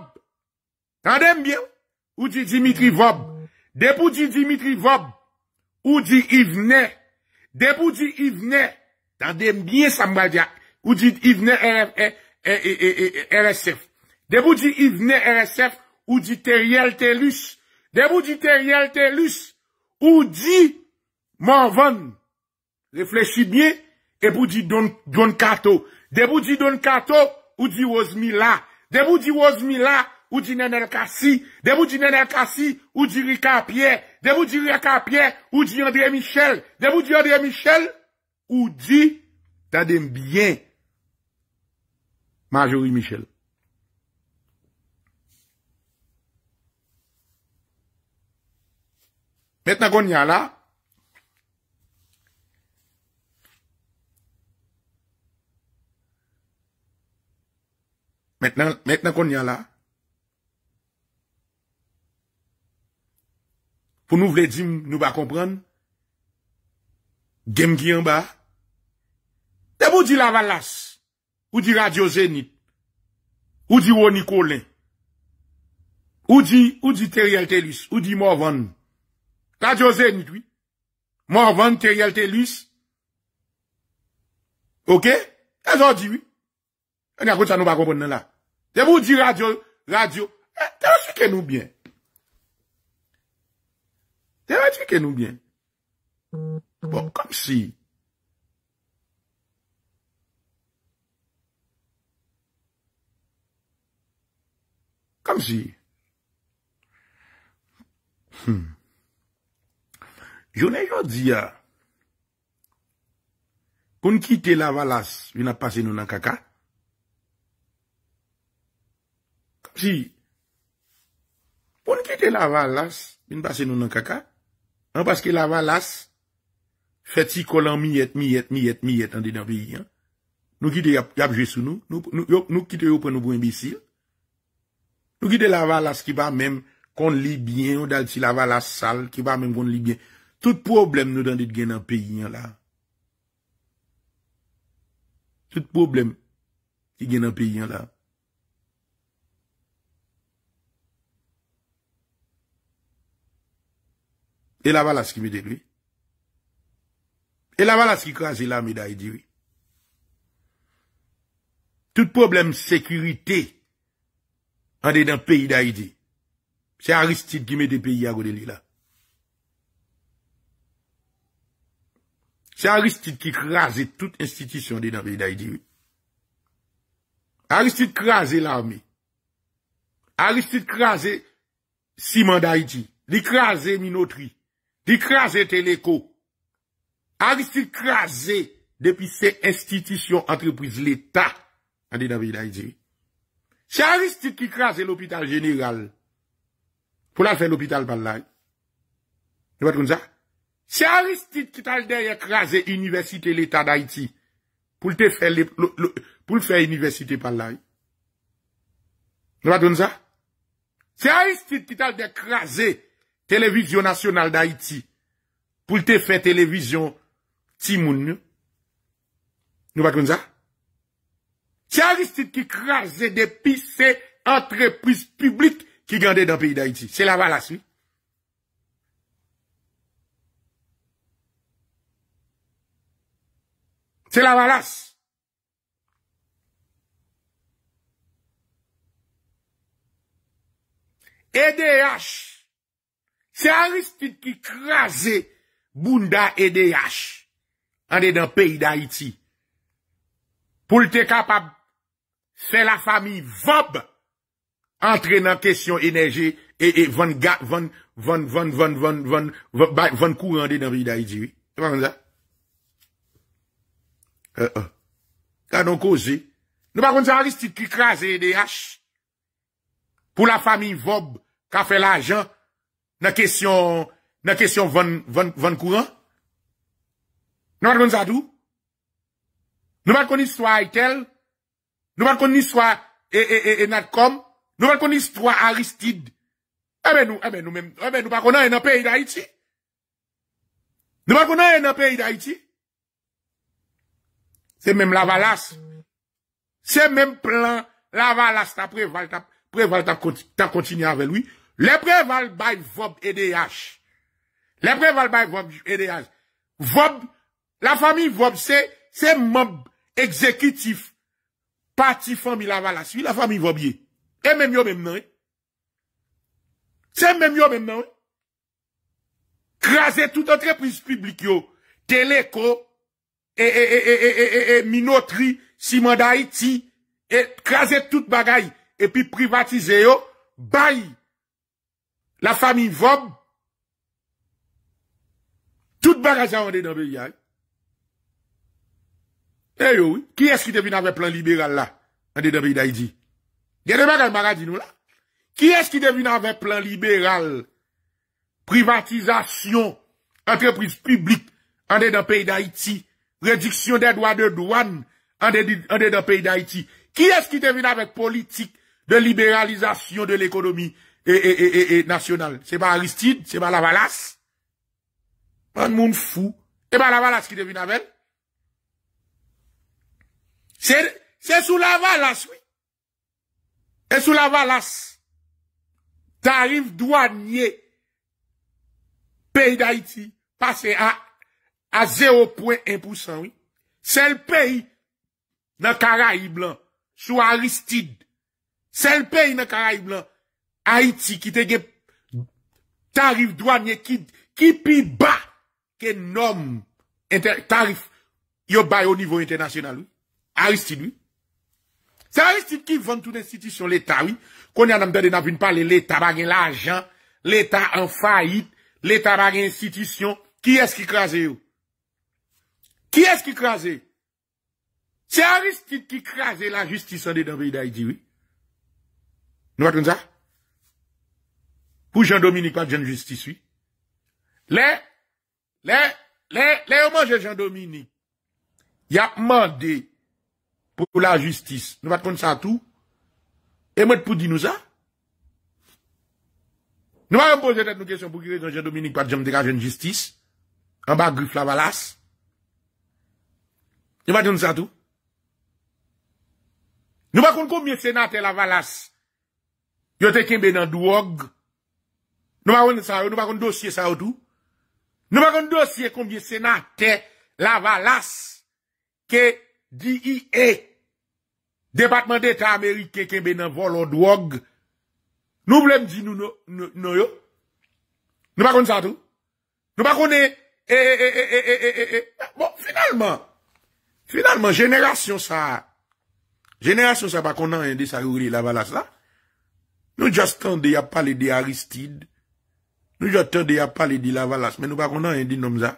tan dembyen, ou di Dimitri Vob, debou di Dimitri Vob, ou di Ivne, debou di Ivne, tan dembyen Sambadyak, ou di Ivne RSF, debou di Ivne RSF, ou di Teriel Telus, debou di Teriel Telus, ou di Manvan, reflechi byen, e bou di Don Kato, debou di Don Kato, ou di Wozmi la. Demi ou di Wozmi la, ou di Nenel Kassi. Demi ou di Nenel Kassi, ou di Rika Pye. Demi ou di Rika Pye, ou di André Michel. Demi ou di André Michel, ou di Tade Mbyen. Majori Michel. Metna gwen nyan la, Mèt nan kon nyan la, pou nou vle di nou ba kompran, genm gyan ba, te pou di la valas, ou di radiozenit, ou di wonikolè, ou di teriel telus, ou di morvan, radiozenit, morvan teriel telus, ok, e zon di, an ya koutan nou ba kompran nan la, Se mou di radyo, radyo, eh, te waj fike nou byen. Te waj fike nou byen. Bon, kom si. Kom si. Hmm. Jounen yo di ya. Kon kite la valas, vi na pase nou nan kaka. Si, pou nou kite la valas, bin pase nou nan kaka, an paske la valas, feti kolan miyet, miyet, miyet, miyet, an de dan peyi an, nou kite yap jesou nou, nou kite yo pou nou bou embisil, nou kite la valas ki ba men kon libyen, ou dal ti la valas sal, ki ba men kon libyen, tout problem nou dan de gen nan peyi an la. Tout problem, ki gen nan peyi an la. E la valas ki me de lwi. E la valas ki krasi l ame da hidi wè. Tout problem sekirite an de dan peyi da hidi. Se Aristide ki me de peyi a gode li la. Se Aristide ki krasi tout institisyon de dan peyi da hidi wè. Aristide krasi l ame. Aristide krasi Simon da hidi. Li krasi mi notri. Di kraze teleko. Aristide kraze depi se institisyon entreprise l'Etat an di Davide Haïti. Se Aristide ki kraze l'hôpital jenéral pou la fè l'hôpital pan laï. Nè batoun zan? Se Aristide ki tal dey kraze universite l'Etat d'Haïti pou l'fè universite pan laï. Nè batoun zan? Se Aristide ki tal dey kraze Televizyon nasyonal da Iti pou te fe televizyon timoun. Nou bak moun za? Ti a ristit ki kras zede pis se entrepriz publik ki gande dan peyi da Iti. Se la valas mi? Se la valas? EDH se a ristit ki kraze bunda EDH an de dan peyi da iti. Poul te kapab se la fami vob entre nan kesyon enerje e, e von gak, von, von, von, von, von, von kou an de dan peyi da iti. Se man zan? E an. E. Kanon kozi. Nou pa kon zan ristit ki kraze EDH pou la fami vob ka fe la jan nan kesyon van kouran. Nou pa koni Zadou. Nou pa koni swa Aitel. Nou pa koni swa E.E.E. E, Natkom. Nou pa koni swa Aristide. Ebe nou, ebe nou men. Ebe nou pa koni E.N.P.I. Daichi. Nou pa koni E.N.P.I. Daichi. Se menm la valas. Se menm plan la valas ta pre valta, pre valta ta kontini anvel ouy. Lèpè val bay Vob EDH. Lèpè val bay Vob EDH. Vob. La fami Vob sè moun ekzekitif pati fami la val asvi. La fami Vob ye. E menm yo menm nan yon. Se menm yo menm nan yon. Krasè tout entreprise publik yo. Teleko. E, e, e, e, e, e, e, e, Minotri. Simon da Haiti. Krasè tout bagay. Et pi privatize yo. Bayi. la famille Vob, tout bagage en rendu dans le hein. Eh oui, qui est-ce qui devient avec plan libéral là, En le pays d'Haïti? là. Qui est-ce qui devine avec plan libéral, privatisation, entreprise publique, en dedans pays d'Haïti, réduction des droits de douane, en dans pays d'Haïti? Qui est-ce qui devine avec politique de libéralisation de l'économie E, e, e, e, e, nasyonal. Se ba Aristide, se ba Lavalas. Pan moun fou. E ba Lavalas ki devine avèl. Se, se sou Lavalas, wè. E sou Lavalas. Tarif dwa nye. Pèi d'Haïti. Pase a, a 0.1%. Se l'pèi. Nè Karaib, lè. Sou Aristide. Se l'pèi nè Karaib, lè. Haiti ki te ge tarif doan ye ki pi ba ke nom tarif yo baye o nivou internasyonal ou. Aristide ou. Se Aristide ki vande tout institisyon l'Etat ou, konye an ambede nan vin pale l'Etat bagen l'ajan, l'Etat an faid, l'Etat bagen institisyon, ki eski kraze ou? Ki eski kraze? Se Aristide ki kraze la justisyon de devri d'Haiti ou? Nou batoun za? Pou Jean-Dominique pat jen justice, oui? Le, le, le, le oumanje Jean-Dominique ya mande pou la justice. Nou va kon sa tou? E mwen pou di nou sa? Nou va yon pose tet nou kesyon pou kire Jean-Dominique pat jen justice? An ba grif la valas? Nou va kon sa tou? Nou va kon kon mye senate la valas? Yo te kembe nan dou og? Nou pa kon dosye sa ou tou? Nou pa kon dosye konbyen senate la valas ke di i e Depatman d'Etat Amerike kebe nan volon drog Nou blem di nou nou yo? Nou pa kon sa ou tou? Nou pa kon e e e e e e e e e Bon, finalman Finalman, jeneration sa jeneration sa pa kon nan yon disa roule la valas la Nou jastan de ya pale de Aristide nou jote de ap pale di la valas, men nou bakon nan yon di nom za,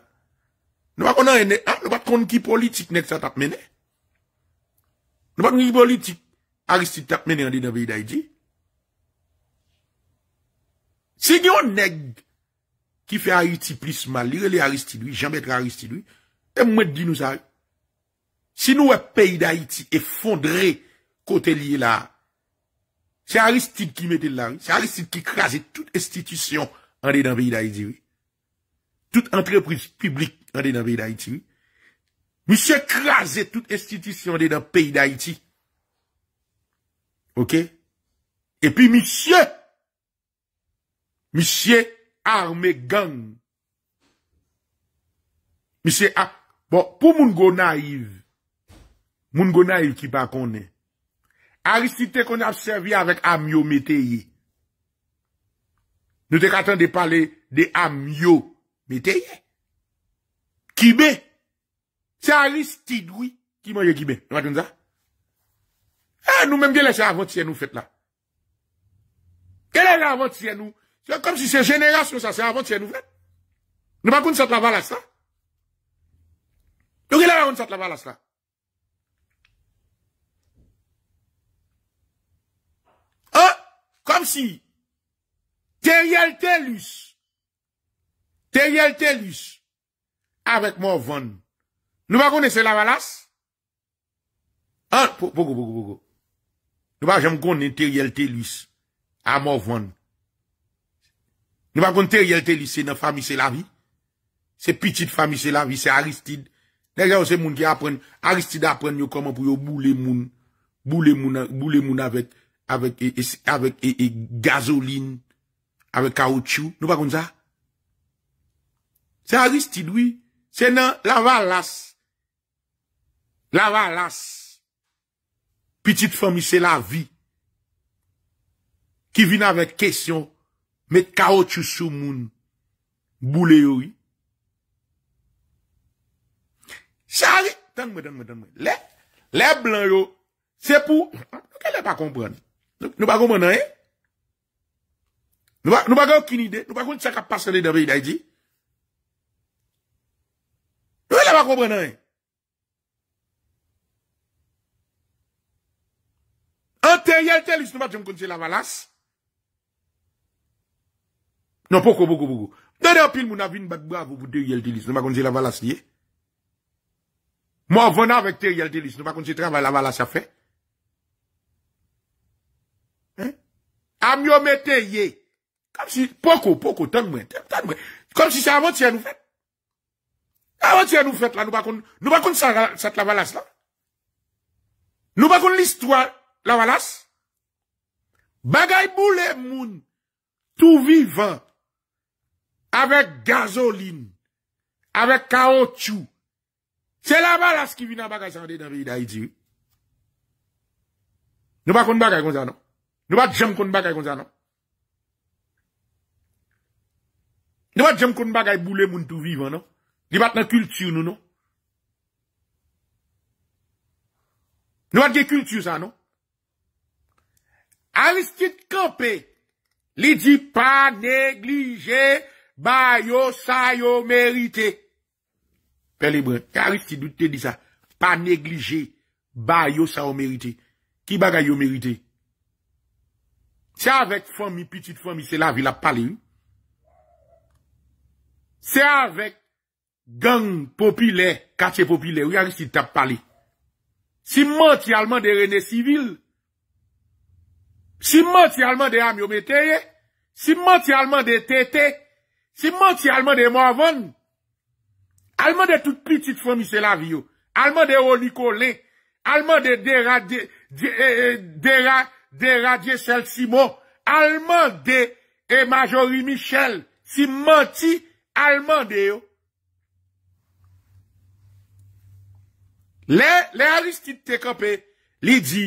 nou bakon nan yon ne, ah, nou bakon ki politik net sa tap mene, nou bakon ki politik, Aristide tap mene yon di nan ve yi da iti, si yon neg, ki fe a iti plis mal, li rele Aristide ou, jambe etre Aristide ou, e mwet di nou sa, si nou e peyi da iti, e fondre kote li la, se Aristide ki mette lani, se Aristide ki krasi tout estitisyon, an dey nan peyi d'Haïti, tout entreprise publik an dey nan peyi d'Haïti, misye krasè tout estitisyon dey nan peyi d'Haïti, ok, epi misye, misye arme gang, misye ap, ah, bon, pou moun go naiv, moun go naiv ki pa konen, a risite konen ap servi avèk amyo meteyi, Nou te katan de pale de amyo meteyye. Kibè. Se alistidoui kimoye kibè. Nou matoun za? Eh, nou menm gen la se avanti se nou fet la. Kè lè lè avanti se nou? Kom si se jenera sou sa se avanti se nou fet? Nou pa koun sat la valas la? Nou kè lè vè koun sat la valas la? Eh, kom si... Teriel Telus Teriel Telus Avèk mò von Nou va konè sè la valas? An, pogo pogo Nou va jèm konè Teriel Telus Avèk mò von Nou va konè Teriel Telus Se nan fami sè la vi Se pitit fami sè la vi Se Aristide Aristide apren yo koman pou yo boule moun Boule moun avèk Avèk e gazoline Avèk e, e gazoline avè kaoutchou, nou bagoun za? Se haris ti dwi, se nan lavalas, lavalas, pitit fomi, se lavi, ki vin avè kèsyon, mè kaoutchou sou moun, boule yoi. Se haris, le blan yo, se pou, nou kè lè pa kompren, nou bagoun nan yi? Nou bagan oukine ide. Nou bagan oukine sa kapasane de ve yi da yi di. Nou yi la bagan oukine nan yi. An te yelte lis nou bagan jom kounse la valas. Non poukou, poukou, poukou. Nan yon pil moun avin bag bravo vou te yelte lis nou bagan jom kounse la valas yi. Mou avonan vek te yelte lis nou bagan jom kounse travay la valas ya fe. A myo me te yi. Kam si poko, poko, tan mwen, tan mwen. Kam si sa avantiye nou fet. Avantiye nou fet la, nou bakon, nou bakon sat la walas la. Nou bakon listwa la walas. Bagay bou le moun, tou vivan, avek gazolin, avek kaotchu. Se la walas ki vi nan bagay san dey nan vey da iti. Nou bakon bagay kon zan an. Nou bakon bagay kon zan an. Nou wad jem kon bagay boule moun tou vivan, non? Li bat nan kultur nou, non? Nou wad jen kultur sa, non? Aristide Kampé li di pa neglije ba yo sa yo merite. Pe le bre, Aristide ou te di sa pa neglije ba yo sa yo merite. Ki bagay yo merite? Sa avek fomi, pitit fomi, se la vila pale yon. Se avek gang popile, kache popile, ou yari si tap pali. Si mati alman de René Siville, si mati alman de Ami Ometeye, si mati alman de Tete, si mati alman de Morvan, alman de tout petit Fomis El Avio, alman de Olicolé, alman de Deradier e, e, Selsimo, alman de e, Majori Michel, si mati... Alman de yo. Le, le alis ki te kepe, li di,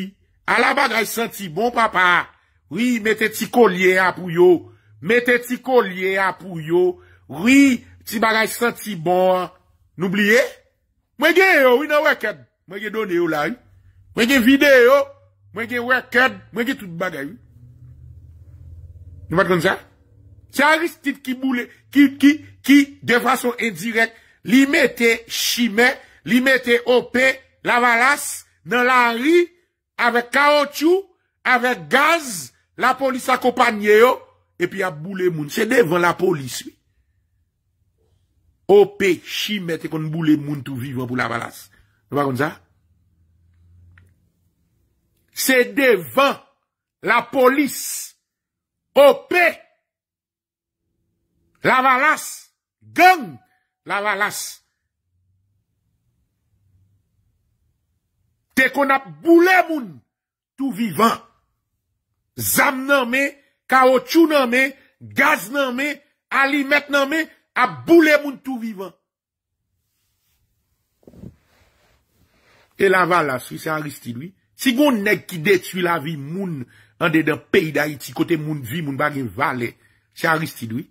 ala bagay senti bon papa. Oui, mette ti kolye apuyo. Mette ti kolye apuyo. Oui, ti bagay senti bon. Noubliye? Mwen gen yo, wina wakad. Mwen gen donye yo la yo. Mwen gen vide yo. Mwen gen wakad. Mwen gen tout bagay yo. Nou bat kon sa? Ti a ris tit ki boule, ki, ki, ki, de fason indirek, li mette shime, li mette ope, lavalas, nan la ri, ave kaotou, ave gaz, la polis akopanye yo, epi a boule moun. Se devan la polis, mi. Ope, shime, te kon boule moun tou vivan pou lavalas. Nou bakon za? Se devan la polis, ope. Lavalas, geng lavalas, te kon ap boulè moun tou vivan, zam nan me, kao chou nan me, gaz nan me, alimet nan me, ap boulè moun tou vivan. E lavalas, si anristi dwi, si goun neg ki detui la vi moun an de den peyi da iti kote moun vi moun bagen vale, si anristi dwi.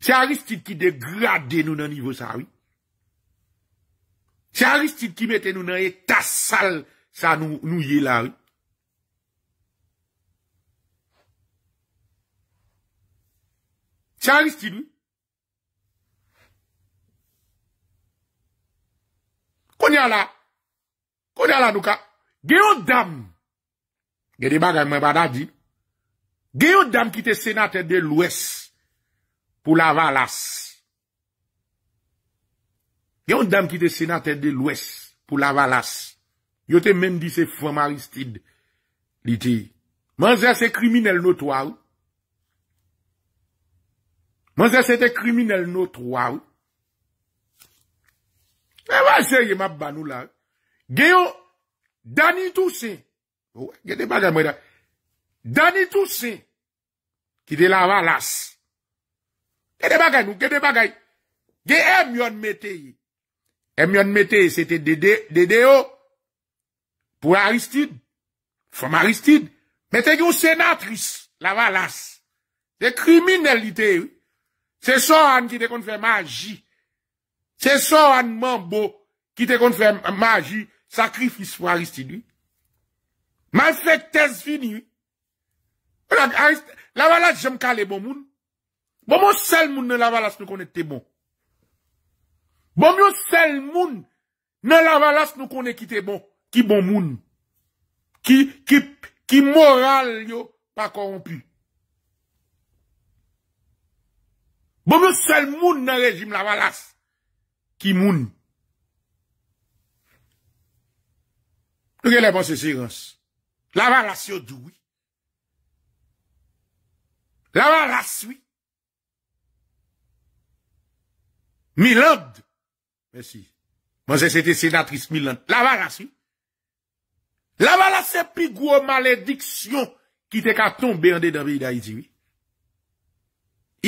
Se a ristit ki degrade nou nan nivou sa wè? Se a ristit ki mette nou nan etasal sa nou yè la wè? Se a ristit nou? Konya la? Konya la nou ka? Ge yo dam? Gede bagay mwen badadi. Ge yo dam ki te senate de lwes? pou lavalas. Gè yon dam ki te senater de l'Ouest, pou lavalas. Yote men di se fomaristid, diti, man zase kriminel notwa ou, man zase kriminel notwa ou, e mè waj se yon map ban ou la, gè yon, dani tou se, gè te baga mwen dan, dani tou se, ki te lavalas, Kete bagay nou, kete bagay. Ge Emyon Meteye. Emyon Meteye, se te dede yo. Pou Aristide. Foum Aristide. Meten yo senatris, la valas. De kriminalite yo. Se son an ki te kon fè magi. Se son an man bo ki te kon fè magi. Sakrifis pou Aristide yo. Man fèk tez fini yo. La valas jom kalé bon moun. Bon moun sel moun nan la valas nou konen te bon. Bon moun sel moun nan la valas nou konen ki te bon. Ki bon moun. Ki moral yo pa korompi. Bon moun sel moun nan rejim la valas. Ki moun. Nou gen le moun se sirans. La valas yo dwi. La valas wii. Milande. Mwen se se te senatris Milande. Lavalase. Lavalase se pi gwo malediksyon ki te ka tombe an de dan peyi da hizi.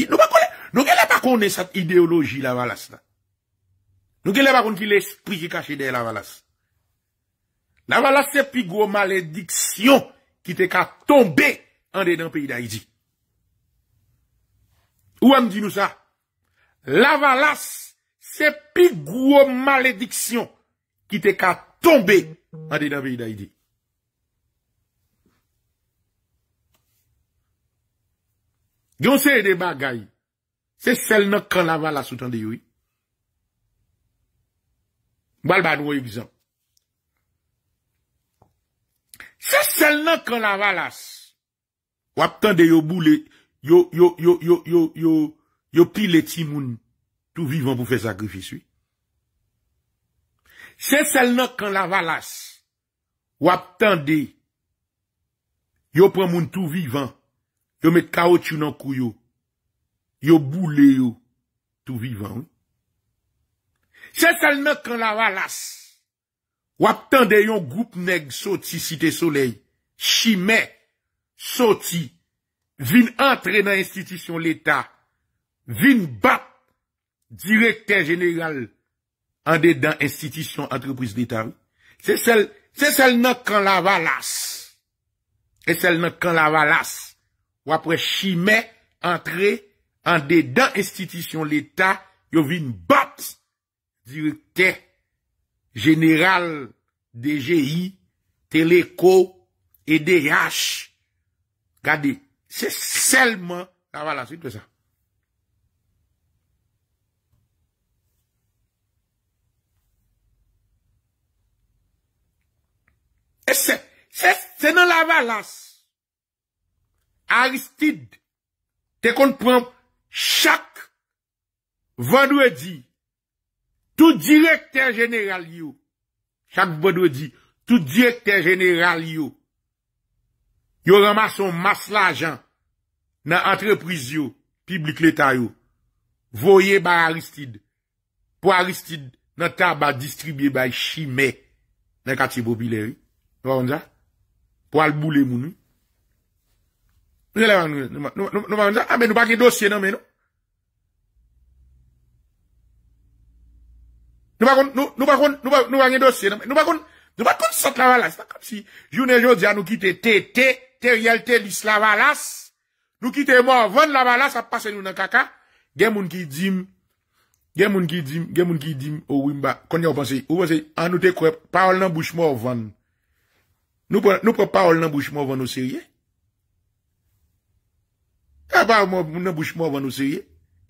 Nou gen le pa konen sat ideoloji Lavalase la. Nou gen le pa konen ki l'esprit ki kache de Lavalase. Lavalase se pi gwo malediksyon ki te ka tombe an de dan peyi da hizi. Ou an di nou sa? Lavalase Se pi gwo malediksyon ki te ka tombe an de davi yi da yi de. Yon se yi de bagay, se sel nan kan avalas ou tan de yoy. Bal bad woy yi vizan. Se sel nan kan avalas wap tan de yoy boule yoy yoy yoy yoy yoy pi leti mouni. tout vivant pou fè sakrifis wè. Se sel nou kan la valas, wap tende, yo pran moun tout vivant, yo met kaot chou nan kou yo, yo bou le yo, tout vivant wè. Se sel nou kan la valas, wap tende yon goup neg soti site soleil, chimè, soti, vin antre nan institisyon l'Etat, vin bat, direktè genèral an dè dan institisyon antreprise d'État. Se sel not kan la valas. Se sel not kan la valas w apre chimè antre an dè dan institisyon l'État, yo vin bat direktè genèral dè G.I., tè l'éco, et dè Y.H. Gade, se selman la valas. Se selman la valas. Se nan la balas, Aristide te konponp chak vandwedi tou direkter jeneral yo, chak vandwedi tou direkter jeneral yo, yo ramason mas la jan nan entrepriz yo, publik leta yo, voye ba Aristide, pou Aristide nan taba distribye bay chimè nan kati popilè yo. Nou pa kondja? Po alboule mouni? Nou pa kondja? A, men nou pa gen dosye nan men nou? Nou pa kond, nou, nou, nou pa kond, nou pa gen dosye nan men? Nou pa kond, nou pa kond sot la valas? Fak ap si, jounen joun diyan nou kite te, te, te yalte lis la valas? Nou kite moun, ven la valas ap pase nou nan kaka? Gen moun ki jim, gen moun ki jim, gen moun ki jim, ou wimba. Kon yon pense, ou pense, an nou te kwep, paol nan bouch moun ven. Nou pou pa ou l'embochman ou van nou serye? A pa ou l'embochman ou van nou serye?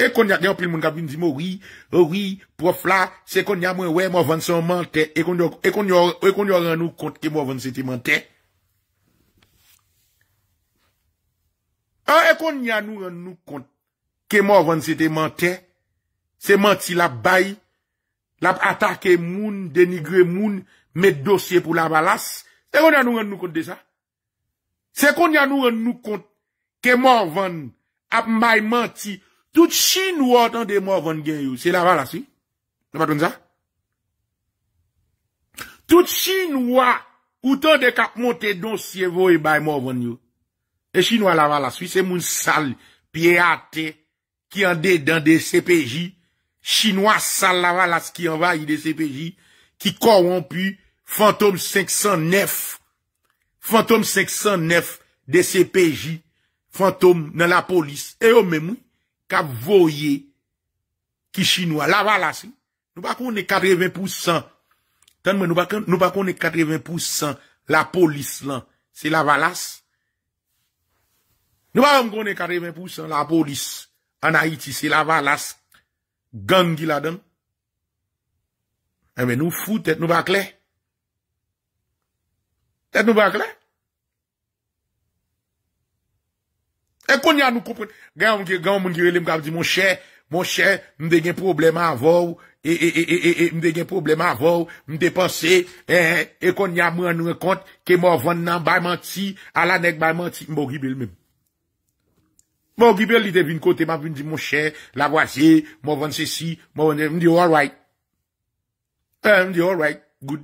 E kon ya gen pli moun kabin di mou Ouwi, ouwi, pou f la Se kon ya moun wey moun vansan mante E kon yo ren nou kont Ke moun vansan te mante A kon ya nou ren nou kont Ke moun vansan te mante Se mante si la bay La patake moun Denigre moun Met dosye pou la balas Se kon jan nou gen nou kont de sa? Se kon jan nou gen nou kont ke morvan ap may manti tout chinois outan de morvan gen yo. Se la va la si? Tout chinois outan de kap monte don si evo e bay morvan yo. E chinois la va la si. Se moun sal pi ate ki ande dan de CPJ chinois sal la va la si ki anva yi de CPJ ki koron pi Fantom 509. Fantom 509 de CPJ. Fantom nan la polis. E yo memou. Ka voye. Kishinwa. Lavalas. Nou bako ne 80%. Tanmen nou bako ne 80%. La polis lan. Se lavalas. Nou bako ne 80%. La polis. An Haiti. Se lavalas. Gangi la dan. E men nou foutet. Nou bakle. E men nou foutet. Tè nou bak lè? E kon nyan nou koupen. Ganyan moun gye, ganyan moun gye lè mkab di, moun chè, moun chè, mdè gen problem avou, e, e, e, e, e, e, mdè gen problem avou, mdè panse, e, e, e, e kon nyan moun anou e kont, ke mou avon nan bayman ti, ala nek bayman ti, mbou gibel mèm. Mbou gibel li de vin kote, mab vin di moun chè, la vwazye, mou avon se si, mou avon, mdè, mdè, mdè, mdè, mdè, mdè,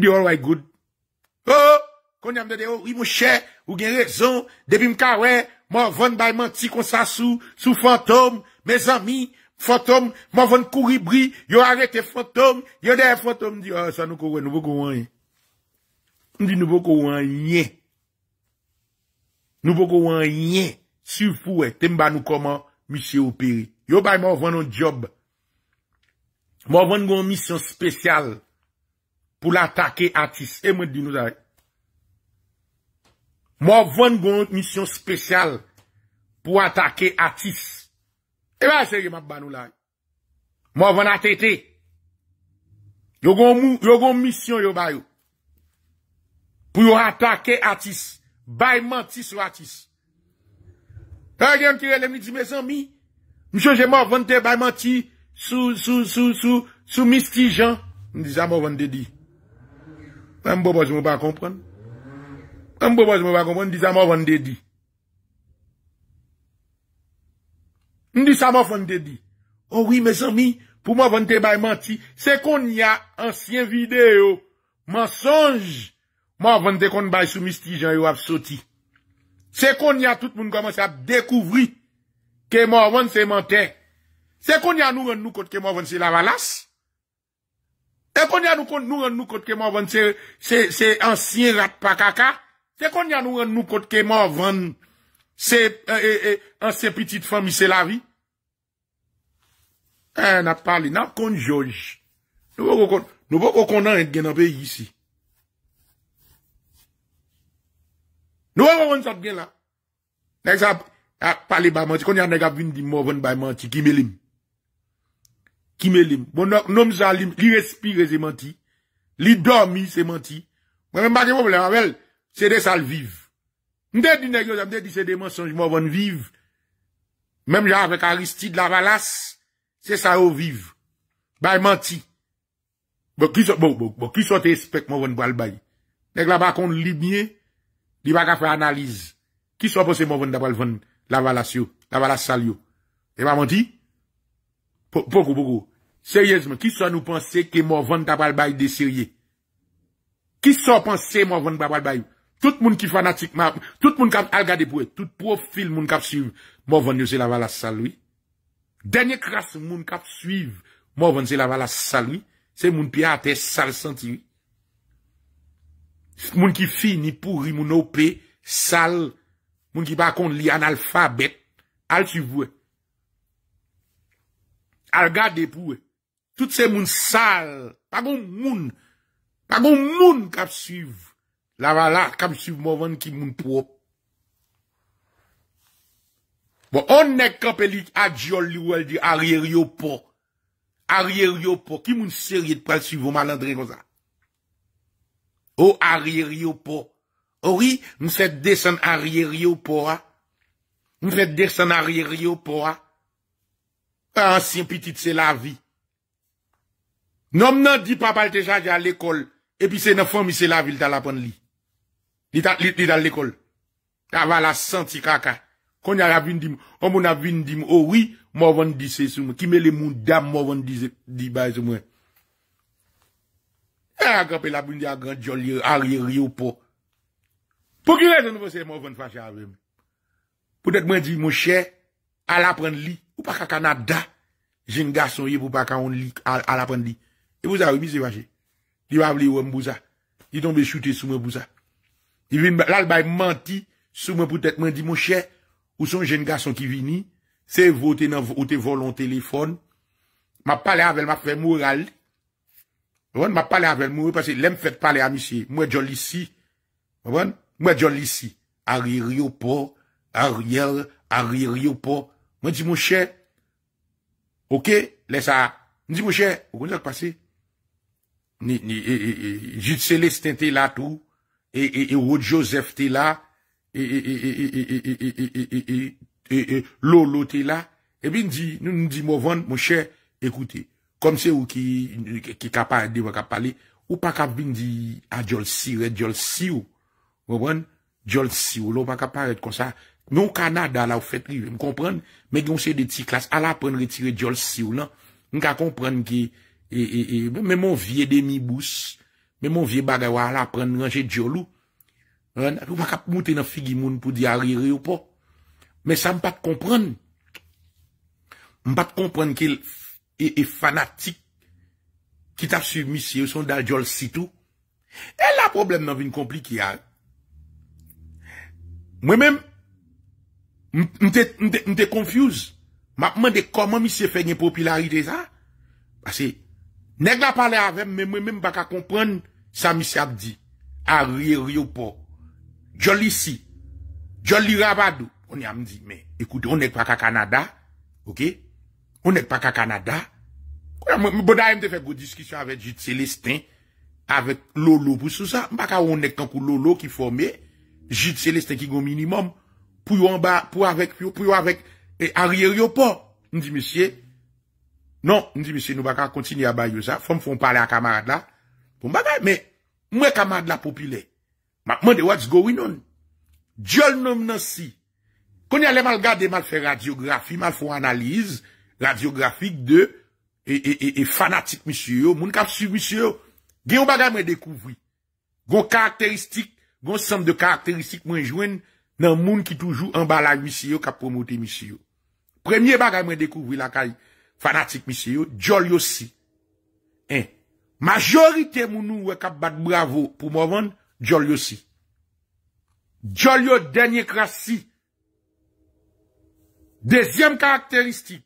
mdè, mdè, mdè O, oh, kon yam dede, o, oh, i mou chè, ou gen rezon, debi mka we, mou avon bay manti kon sa sou, sou fantom, me zami, fantom, mou avon kouribri, yo arete fantom, yo deye fantom, di, a, oh, sa nou kouwe, nou vokou wanyen. Mou di nou vokou wanyen. Nou vokou wanyen. Si pou we, temba nou koman, misye ou peri. Yo bay mou avon nou job. Mou avon goun misyon spesyal. pou l'atake atis. E mwen di nou zaye. Mwen vwen goun misyon spesyal pou atake atis. E mwen seye mwen banou la. Mwen vwen atete. Yo goun misyon yo bayou. Pou yo atake atis. Bayman ti sou atis. Ta gen ti relem ni di me san mi. Mwen chonje mwen vwen te bayman ti sou, sou, sou, sou, sou misti jan. Mwen di zan mwen vwen de di. Mwen boboj mwen pa kompren. Mwen boboj mwen pa kompren, n di sa mwen vende di. N di sa mwen vende di. Oh Ouwi, mwen somi, pou mwen vende bay manti, se kon ya ansyen videyo, mensonj, mwen vende kon bay sou mistijan yo apsoti. Se kon ya tout moun komanse ap dekouvri ke mwen vende se manti. Se kon ya nou vende nou kote ke mwen vende se lavalas. Te kon ya nou kon nou ren nou kote keman ven se ansyen rat pa kaka? Te kon ya nou ren nou kote keman ven se e, e, e, anse petit fami se la vi? E, nan pali nan kon jolj. Nou wakon nan ent gen anpe yisi. Nou wakon nan sat gen la. Nek sa pali ba manti, kon ya nega vin di mou ven ba manti ki milim. ki me lim. Bon, noum sa li respire se manti. Li dormi se manti. Mwen mwen bati moun pou lè mwen vel se de sal viv. Mwen de di negyo, mwen de di se de mensonj moun voun viv. Mwen mwen vek a risti de la valas se sa ou viv. Bay manti. Bon, ki so te espek moun voun pou al bay? Nèk la bakon li bine li baka fè analize. Ki so posè moun voun dapal voun la valas yo? La valas sal yo? E mwen manti? Poko, poko. Seryezman, ki sa nou panse ki mou ven kapal bayou de sirye? Ki sa panse mou ven kapal bayou? Tout moun ki fanatikman, tout moun kap algade pou e, tout profil moun kap suive mou ven yo se lavala saloui? Dernye kras moun kap suive mou ven se lavala saloui? Se moun pi a te sal senti? Moun ki fi ni pou ri moun oupe sal, moun ki pa akon li an alfabet, al su vou e. Al gade pou e. Tout se moun sal. Pa goun moun. Pa goun moun kap suv. La vala kap suv mou ven ki moun pou ou. Bon, on ne kap elit adjol li ou el di aryeri ou pou. Aryeri ou pou. Ki moun seri et pral suv ou malandre goza. Ou aryeri ou pou. Ou wi, moun fet desen aryeri ou pou a. Moun fet desen aryeri ou pou a. A ansin pitit se la vi. Nom nan di papal te chaje al ekol. Epi se nan fomise la vil ta la pon li. Ni tat lit ni dal ekol. Ta va la santi kaka. Konya la vin di mou. O moun la vin di mou. Ouwi, mou van di se sou mou. Ki me le moun dam mou van di bay sou mou. E a kapel la vin di a grandjol. Arye riyo pou. Pou ki lè ton vose mou van fachar vèm. Pou dek mwen di mou chè. A la pon li. Ou pa ka Kanada, jen gason yi pou pa ka an li, al apen li. E pou zavou, misi wajé. Li wav li wèm pou zavou. Li donbe choute sou mè pou zavou. Li vin, lal bay manti, sou mè pou tèt mè di, mou chè, ou son jen gason ki vini, se vote nan, ote volon telefon, ma pale avèl ma fè mou al. Mwen, ma pale avèl mou al, pasè lèm fè pale amisye, mwen jol lisi. Mwen, mwen jol lisi. Arir yo pou, aryer, arir yo pou, Mwen di Moshè, ok, lesa. Mwen di Moshè, wè kon jòl pase? Jitse les ten te la tou, e wò Joseph te la, e lò lò te la. E bin di, nou nou di Mwen Moshè, ekoute, kom se wò ki kapare de wò kapale, ou pa kap bin di a djol siw, djol siw, Mwen Mwen, djol siw, lò wò kapare kon sa. Mwen kanada la ou fèt ri, mwen komprende, mwen gyon se de ti klas, ala apren re tire diol si ou nan, mwen ka komprende ki e, e, e, mwen bon, mwen vie de mi bous, mwen mwen vie bagaywa ala apren renje diol ou, mwen ka mouten nan figi moun pou di a rire ou po, mwen sa mwen pat komprende, mwen pat komprende ki e, e fanatik ki ta submissi ou son da diol si tou, e la problem nan vin komplik ya. Mwen menm, M te konfuse. M apman de koman mi se fe nye popularite zan? Basi, nek la pale avem, men m baka kompren sa mi se apdi. A rie rie ou po. Joli si. Joli rabadou. On yam di, men, ekoute, on nek pa ka Kanada. Ok? On nek pa ka Kanada. M bonayem te fe gwo diskisyon avek Jit Celestin, avek Lolo pou sou zan. M baka ou nek tan kou Lolo ki fome, Jit Celestin ki gwo minimum. pou yon ba, pou avèk, pou yon avèk, e a ryer yon pa, nou di misye, nou di misye, nou baka kontini a bay yo sa, fòm fòm pale a kamarad la, mwen kamarad la popile, makman de what's going on, diol noum nan si, konye ale mal gade, mal fè radiografi, mal fòm analize, radiografik de, e, e, e, e fanatik misye yo, moun kap su misye yo, gen yon baga mwen dekouvri, gon karakteristik, gon sèm de karakteristik mwen jwen, nan moun ki toujou an balay wisi yo kap promote misi yo. Premye bagay mwen dekouvwi lakay fanatik misi yo, djol yo si. Majorite moun nou wekap bat bravo pou mouvan, djol yo si. Djol yo denye kras si. Dezyem karakteristik,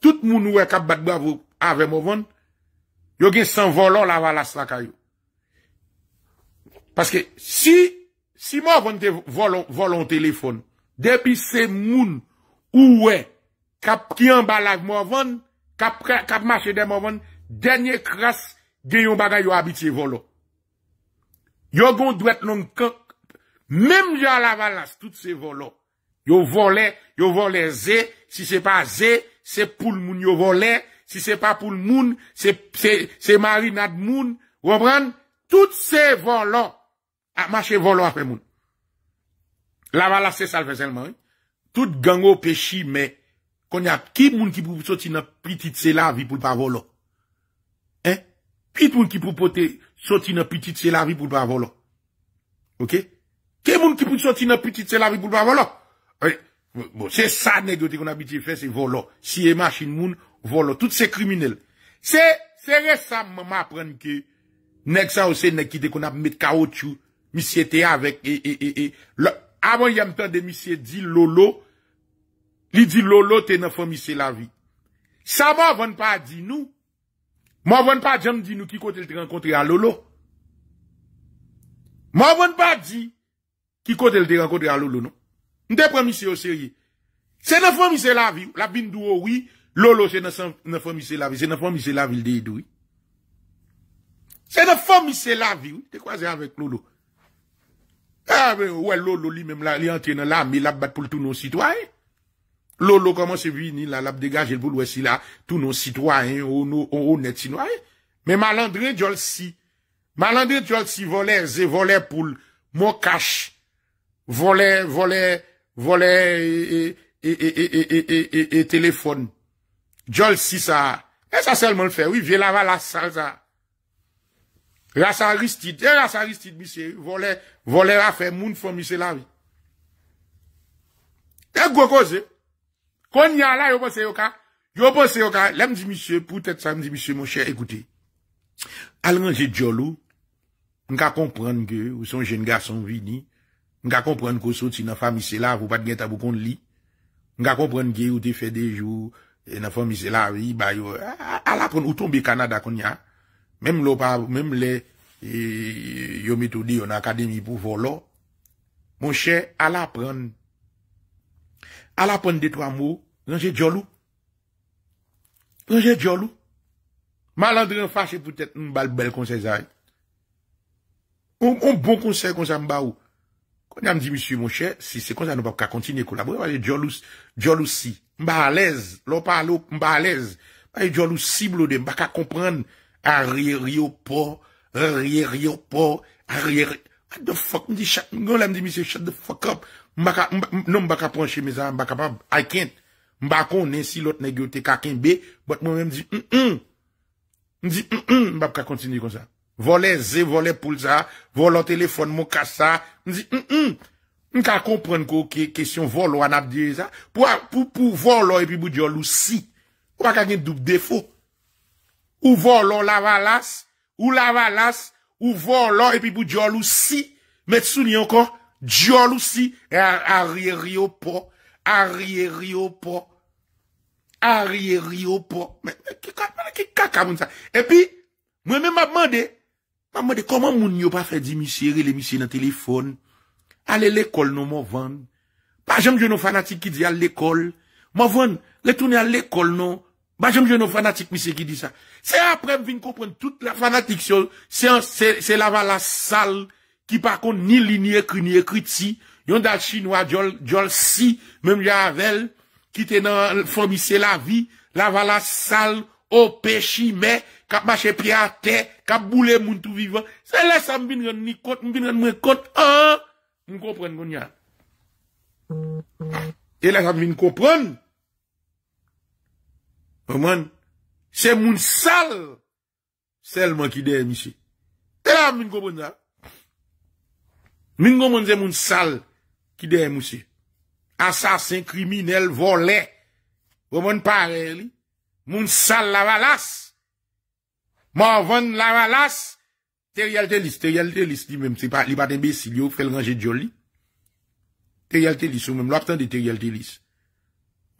tout moun nou wekap bat bravo ave mouvan, yo gen san volon la valas lakay yo. Paske si... Si mou avon te volon telefon, depi se moun ouwe, kap kyan balag mou avon, kap mashede mou avon, denye kras gen yon bagay yo habite volon. Yo goun dwet non kak, menm yo alavan las tout se volon. Yo vole, yo vole ze, si se pa ze, se pou l moun yo vole, si se pa pou l moun, se mari nad moun, tout se volon, A ah, mache volo apè moun. Lavala se salve selman. Tout gango pe chi me. Kon ya ki moun ki pou soti na piti tse lavi pou pa volo. Eh? Ki moun ki pou pote soti na piti tse lavi pou pa volo. Ok? Ki moun ki pou soti na piti tse lavi pou pa volo. Eh? Bon, se sa negote kon apiti fese volo. Si e mache moun volo. Tout se kriminele. Se resa maman aprenke. Neg sa ou se negite kon ap met kaot chou. misye te avek, e, e, e, e, avon yam tan de misye di lolo, li di lolo, te nan fomise la vi. Sa mou avon pa di nou, mou avon pa di jan di nou, ki kote l te renkontre a lolo. Mou avon pa di, ki kote l te renkontre a lolo, nou. Nde promise yo serye. Se nan fomise la vi, la bindou oui, lolo se nan fomise la vi, se nan fomise la vi lde idoui. Se nan fomise la vi, te kwaze avek lolo, A we ouwe lolo li mem la li an ten la mi lap bat pou l tout nou sitwany. Lolo koman se vini la lap degaj el pou l wesi la tout nou sitwany ou nou netinwany. Me malandre jol si. Malandre jol si vole ze vole pou mou kache. Vole vole vole e e e e e e e e e e e telefon. Jol si sa. E sa selman fe. Oui vilava la sa alza. Rasa ristit, e eh, rasa ristit, misye, volè, volè rafè, moun fò misè la vi. E gwo koze, kon yal la yo pò se yo ka, yo pò se yo ka, lèm di misye, pou tèt sa mdi misye, moun chè, ekoute, alranje djolo, nga kompran ge, ou son jen ga son vini, nga kompran ko sot si nan fò misè la, wou pat gen tabou kon li, nga kompran ge, ou te fè de jou, eh, nan fò misè la vi, ba yo, ala kon, ou tombe kanada kon yal, Mèm lò pa, mèm lè e, yon mitoudi yon akademi pou volò. Mon chè, al apren. Al apren de to amou, zanjè djolou. Zanjè djolou. Malandre yon fache pou tèt, mba l bel konsey zay. On bon konsey konsey mba ou. Kwen yon am di, misu, mon chè, si se konsey nou pa pou ka kontine kou labou, mba yon djolou si. Mba alez, lò pa lò, mba alez. Mba yon djolou si blode, mba ka komprenn. Ar rye rye ou pou, ar rye rye ou pou, ar rye rye... What the fuck? Mdi chat, mdi goun la mdi msi, chat the fuck up. Mbak a, mbak, nou mbak a ponche me zan, mbak a pa, I can't. Mbak kon, nensi lot negyote kakenbe, bat mwen mdi, mn mm, mm. mn. Mdi mn mm, mn, mbak a kontinye kon sa. Volè zè, volè pou lsa, volè o telefon mwen kasa, mdi mn mn. Mdi kakon pren kou ke kesyon volò an ap diye zan, pou volò epi bou diyo lousi. Mbak a gen dup defo. Ou vo lon lavalas, ou lavalas, ou vo lon, epi pou diolousi, met sou ni ankon, diolousi, e a riri yo po, a riri yo po, a riri yo po. E pi, mwen mwen mabmande, mabmande koman moun yo pa fe dimisiri, lemisiri nan telefon, ale lekol nou mou vwane, pa jem diyonou fanatik ki di al lekol, mou vwane, le toune al lekol nou. Ba jom jen nou fanatik mi se ki di sa. Se aprem vin koupren tout la fanatik sol. Se lavala sal. Ki pa kont ni li ni ekri ni ekri ti. Yon dal chinois jol si. Mem javel. Ki tenan fomise lavi. Lavala sal. O pe chi me. Kap mache priate. Kap boule moun tou vivan. Se la sa mbin ren ni kont. Mbin ren mwen kont. Mbin kompren kon nyan. E la sa mbin kompren. Se moun sal Selman ki deye moussi Tela moun komon za Moun komon ze moun sal Ki deye moussi Asasin kriminel volè Ou moun pare li Moun sal lavalas Moun ven lavalas Teriyalte lis Teriyalte lis li mèm Li bat en besi li ou frel range diyo li Teriyalte lis ou mèm Lopten de teriyalte lis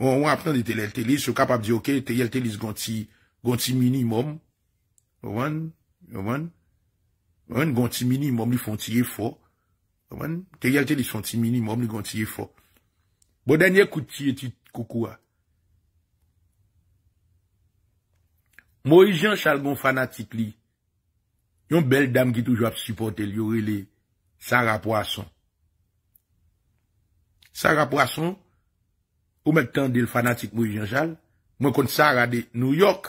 Mwen apnen di telel telis, sou kapap di ok, telel telis gonti mini mom. Mwen, mwen, mwen gonti mini mom li fonti e fo. Mwen, telel telis fonti mini mom li gonti e fo. Bo denye kouti e tit koukou a. Mojian Chalgon fanatik li. Yon bel dam ki toujwa ap supporte li, yore li, Sarah Poisson. Sarah Poisson, Ou mèk tan de l fanatik mou yon chal, mwen kon Sarah de New York,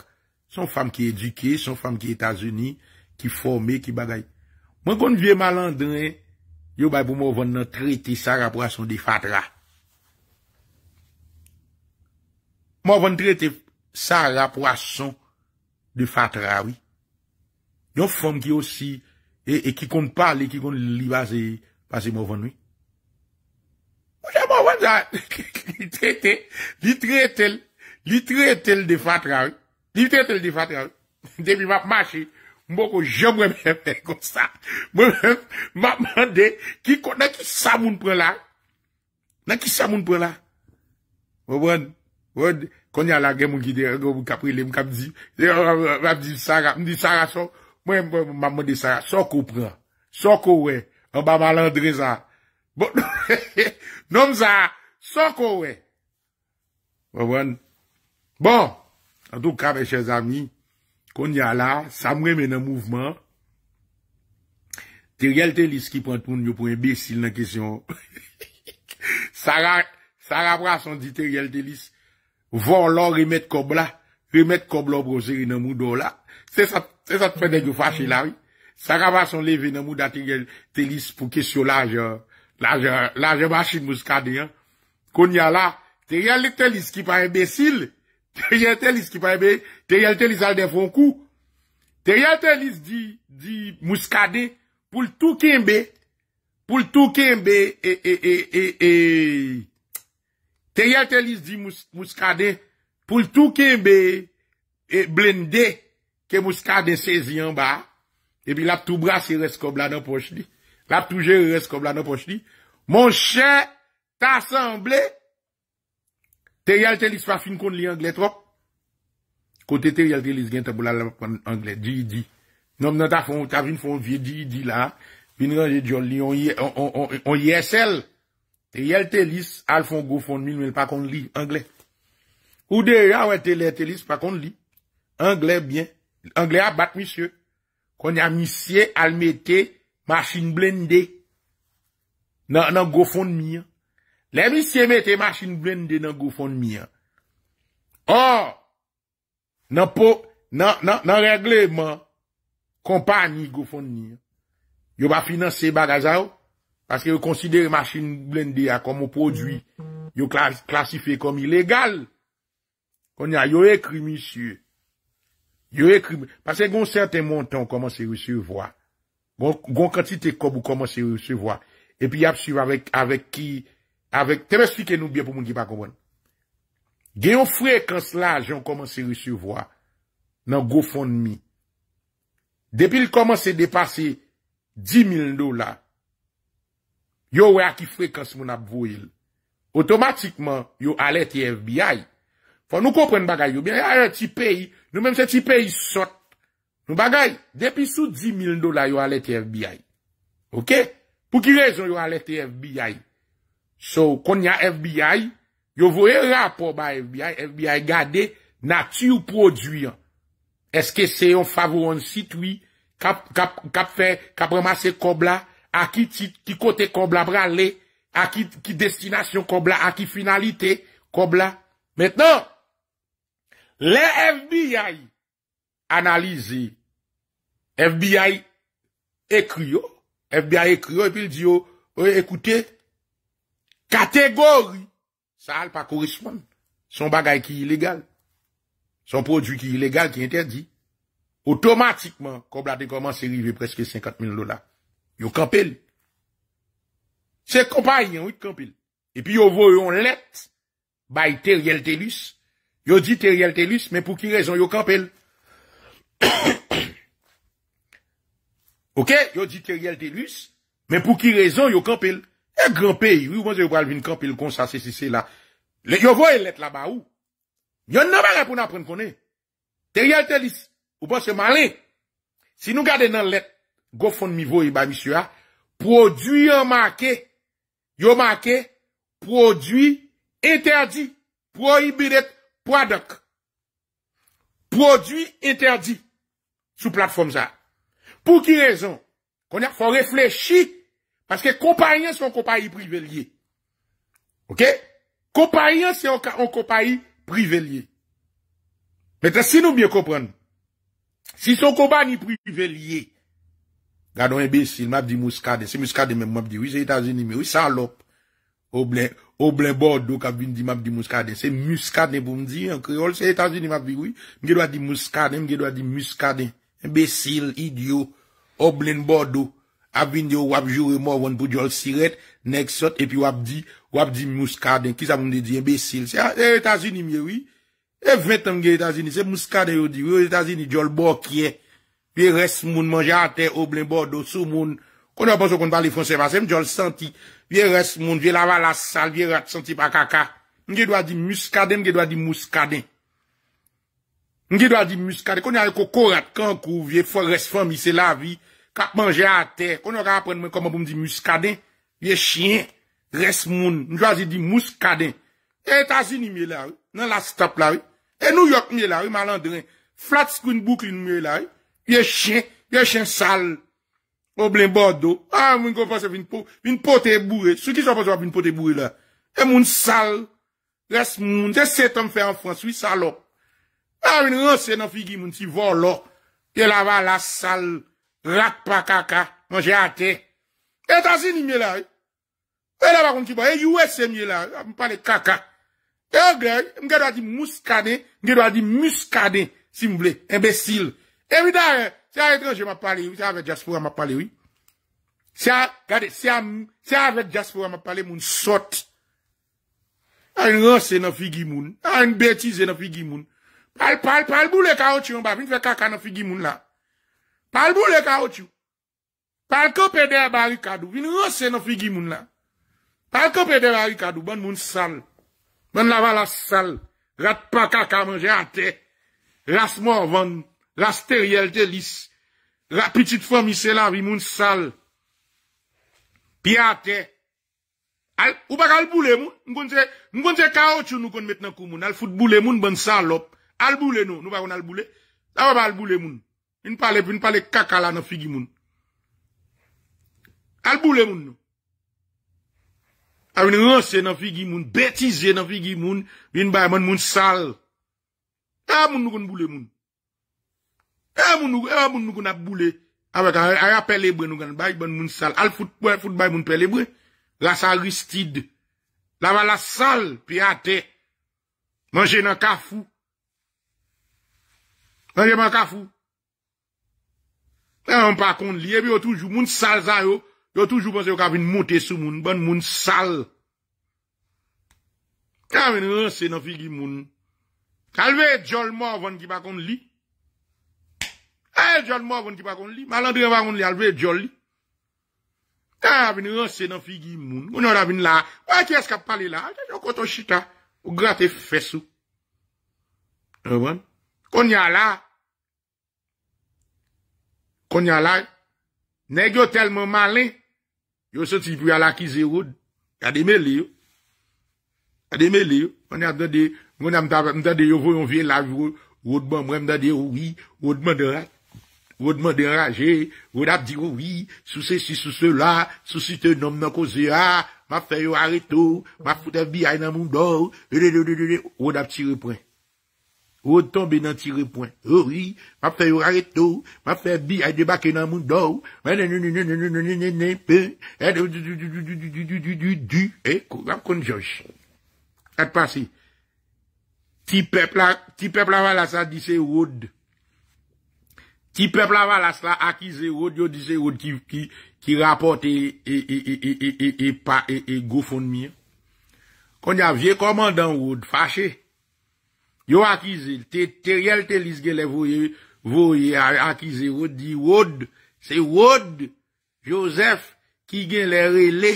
son fam ki eduke, son fam ki Etasuni, ki forme, ki bagay. Mwen kon vie malandre, yo bay pou moun ven nan trete Sarah Poisson de Fatra. Moun ven trete Sarah Poisson de Fatra, wè. Yon fam ki osi, e ki kon pale, e ki kon li base moun ven, wè. Ou janman wadja li trete, li trete l de fatra. Li trete l de fatra. Demi map mache, mbo ko jebre men men kon sa. Mbo mwen map mwende, na ki sa moun pre la? Na ki sa moun pre la? Mwen, mwen, konya la gen mwen ki de, mwen kapri le, mwen kap di, mwen ap di Sara, mwen ap di Sara so. Mwen mwen map mwende Sara, so ko pre. So ko we, mwen ap malandre sa. Bon, <laughs> nom za, soko we. Bon, an tou ka veche zami, kon ya la, sa mwen men an mouvman, Teriel Telis ki prantoun yo pou en besil nan kesyon. <laughs> Sa rabra son di Teriel Telis, von lon remet kob la, remet kob la brose renan mou do la. Se sa te pwede yo fache la we. Sa rabra son leve nan mou da Teriel Telis pou kesyon la je, la je bache mouskade yon kon ya la te yal te lis ki pa imbesil te yal te lis ki pa imbe te yal te lis al defon kou te yal te lis di mouskade pou l touke mbe pou l touke mbe e e e e e te yal te lis di mouskade pou l touke mbe e blende ke mouskade sezi yon ba epi la toubra se reskob la nan poche li La touje res kob la nan pochdi. Mon chè, ta asemble, te yal telis pa fin kon li Anglè trok. Kote te yal telis gen tabou la la pon Anglè. Di, di. Nom nan ta fon, ta vin fon vie, di, di la. Pin ranje diyon li, on yè sel. Te yal telis, al fon go fon mil men pa kon li Anglè. Ou deja, wè, te lè telis pa kon li. Anglè, bien. Anglè a bat misye. Kon ya misye al mette Machin blendé nan go fond mi an. Lè mi se mette machin blendé nan go fond mi an. Or, nan regleman kompani go fond mi an. Yo ba finanse bagaza ou, paske yo konsidere machin blendé a komo prodwi yo klasife komi legal. Kon ya, yo ekri misye. Yo ekri misye. Paske gon certain montan koman se reservo a. Gon kantite kon pou komanse resevwa. Epi ap suyve avèk ki, avèk, te mè spike nou byè pou moun ki pa konpon. Gè yon frekans la joun komanse resevwa nan GoFundMe. Depi l komanse depase 10.000 dola, yo wè a ki frekans moun ap voil. Otomatikman yo alè te FBI. Fò nou konpwen bagay yo, nou mèm se ti pey sot. Nou bagay, depi sou 10.000 dola yo ale te FBI. Ok? Pou ki rezon yo ale te FBI? So, kon ya FBI, yo vou e rapor ba FBI, FBI gade nati ou produyen. Eske se yon favoron sitwi, kap remase kob la, a ki kote kob la, pran le, a ki destinasyon kob la, a ki finalite kob la. Metnon, le FBI, analize FBI ekriyo, FBI ekriyo epi li di yo, ekoute kategori sa al pa korresponde son bagay ki ilegal son prodwi ki ilegal ki interdi otomatikman komblate koman se rive preske 50.000 lola yo kapel se kompanyan wite kapel epi yo voyon let bay teriel telus yo di teriel telus, men pou ki rezon yo kapel <coughs> Ok, yo di teriyel telus Men pou ki rezon yo kapel E gran peyi, wou mwaz yo wale vin kapel Kon sa se se se la Yo voye let la ba ou Yo nama repoun apren kone Teriyel telus, ou bo se male Si nou gade nan let Go fon mi voye ba misya Produy yo make Yo make Produy interdi Prohibidet prodok Produy interdi Sou platform sa. Pou ki rezon? Kon ya fon reflechi. Paske kompanyan se yon kompanyi privelye. Ok? Kompanyan se yon kompanyi privelye. Meta si nou bye kompren. Si son kompanyi privelye. Gado en besil. Mabdi mouskade. Se mouskade mabdi. Oui se etazine mabdi. Oui salop. O blen. O blen bordo kabini di mabdi mouskade. Se mouskade mabdi. Si yon kreol se etazine mabdi. Oui. Mge do a di mouskade. Mge do a di mouskade. Mbesil, idyo, oblen bordo, avin diyo wap jure mou avon pou jol siret, nek sot, epi wap di, wap di mouskaden, ki sa moun de diye mbesil. E etazini mye wii, e vmetan mge etazini, se mouskaden yo di, e etazini jol borkye, vie res moun manja ate oblen bordo, sou moun, kon yo panso kon bali fransev, asem jol santi, vie res moun, vie lava la sal, vie rat santi pa kaka, mge dwa di mouskaden, mge dwa di mouskaden. Ndi do a di muskade. Kou ni a yon kou korat kan kou. Vye fò resfòmise la vi. Kak manje a te. Kou nou ka apren mwen koman pou mdi muskade. Vye chien res moun. Ndi do a zi di muskade. E Etasini mi lè. Nan last stop lè. E New York mi lè. E malandren. Flat screen boukli mi lè. Vye chien. Vye chien sal. O blin bordo. A moun kon fòse vin potè bourè. Sou ki son fòse wap vin potè bourè lè. E moun sal. Res moun. De se ton fè an frans. Ou salok. A yon anse nan figi moun si volo. Yon la va la sal. Rak pa kaka. Mwen jate. E tansi ni mye la. Eh? E la va konti ba. E yuwe se mye la. Mwen pale kaka. E yon gre. Mwen ge do a di muskade. Mwen ge do a di muskade. Si mwen ble. Embesil. E mi dare. Eh, se a yon tranje mwen pale yon. Se a vet jaspo mwen pale yon. Se a. Gade. Se a vet jaspo mwen pale yon. Mwen sote. A yon anse nan figi moun. A yon betize nan figi moun. Pal boulè ka otyon ba, vin fè kaka nan figi moun la. Pal boulè ka otyon. Pal kopede a barikadou, vin rose nan figi moun la. Pal kopede a barikadou, ban moun sal. Ban lavala sal. Rat pa kaka manje ate. Ras morvan. Ras teriyel te lis. Rat pitit fòmise la vi moun sal. Pi ate. Al, ou bakal boulè moun. Moun kon se, moun kon se ka otyon nou kon met nan kou moun. Al fout boulè moun ban sal lop. Alboule nou, nou va kon alboule. Dava ba alboule moun. Min pale kakala nan figi moun. Alboule moun nou. Avine ronse nan figi moun. Betize nan figi moun. Bin bay moun moun sal. Dava e moun nou kon boulé moun. Dava e e moun nou kon ap boulé. Avaya pe lebre nou kan. Bay moun moun sal. Al foute bay moun pe lebre. La sal ristid. Dava la sal pi ate. Mange nan kafou. Anje man kafou. Anje man pakon li. Ebi yo toujou moun sal zay yo. Yo toujou ponsen yo kabin moutesou moun. Ban moun sal. Kabin yon se nan figi moun. Kalve jol mou van kipakon li. Aye jol mou van kipakon li. Malandrevan moun li alve jol li. Kabin yon se nan figi moun. Goun yon rabin la. Wakye eskap pale la. Ate yon koto chita. O grat e fesou. Anje moun. Konya la, konya la, nek yo telman malen, yo se ti pou yalakize road, yade me li yo, yade me li yo, konya mta de, mta de yo voyon vi la road, road bon mwen mta wi. de, road mwen deraje, road ap di road, wi. sou se si sou se la, sou se te nom me koze a, ma fe yo areto, ma foute bi hay nan moun dor, road ap ti repren. Wot tombe nan tirepon. Ori, map fe yorare to. Map fe bi ay debake nan moun do. Menenene, menenene, menenene, menenene, menenene. Pe, edu, du, du, du, du, du, du, du, du, du, du, du. E, kou ram kon josh. Et pasi. Ti pepl aval asa disi wot. Ti pepl aval asa akize wot. Yo disi wot ki rapote e, e, e, e, e, e, e, e, e, e, e, go fonmye. Kon ya vie komandan wot fache. Yo akize, te riel te lis gen le voye akize, yo di woud, se woud, Josef ki gen le rele,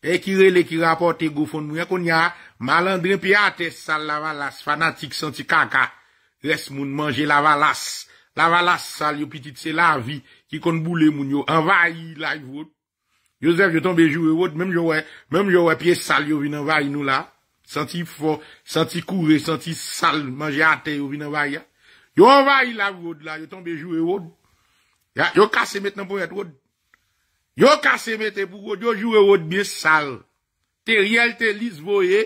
e ki rele ki rapote gofon mwen kon ya, malandren pi ate sal lavalas, fanatik senti kaka, res moun manje lavalas, lavalas sal yo pitit, se lavi, ki kon boule moun yo, envayi la yi woud. Josef yo tombe jou e woud, menm yo wè, menm yo wè pi e sal yo vin envayi nou la, Santi fò, santi kouve, santi sal, manje ate yo vin an vay ya. Yo an vay la vod la, yo tombe jou e vod. Yo kase met nan pou et vod. Yo kase met e pou vod, yo jou e vod biye sal. Te rielte lis voye,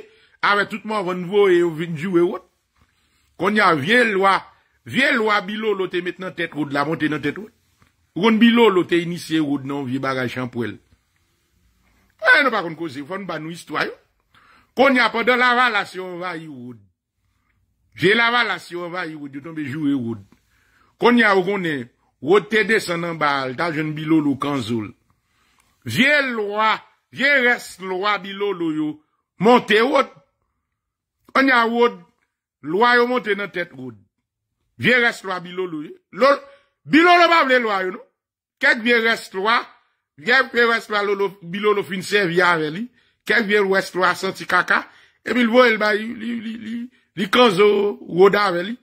avè toutman voun vode yo vin jou e vod. Kon ya vye lwa, vye lwa bilo lo te met nan tet vod la, monten nan tet vod. Roun bilo lo te inise vod nan vye bagay chanpou el. E eh, yon pa kon kose, foun pa nou istwa yo. Kon ya pa de la valasyon va yi woud. Je la valasyon va yi woud. Yo ton bejou yi woud. Kon ya wogone, woud te de sanan bal ta jen bi lolo kanzoul. Je lwa, je res lwa bi lolo yo monte woud. Kon ya woud, lwa yo monte nan tet woud. Je res lwa bi lolo yo. Bi lolo ba vle lwa yo nou. Kèk bi res lwa, je res lwa bi lolo fin se vyare li. ke vye ou esplo a santi kaka, e bil vo el bayi li, li, li, li, li kanzo ou odave li.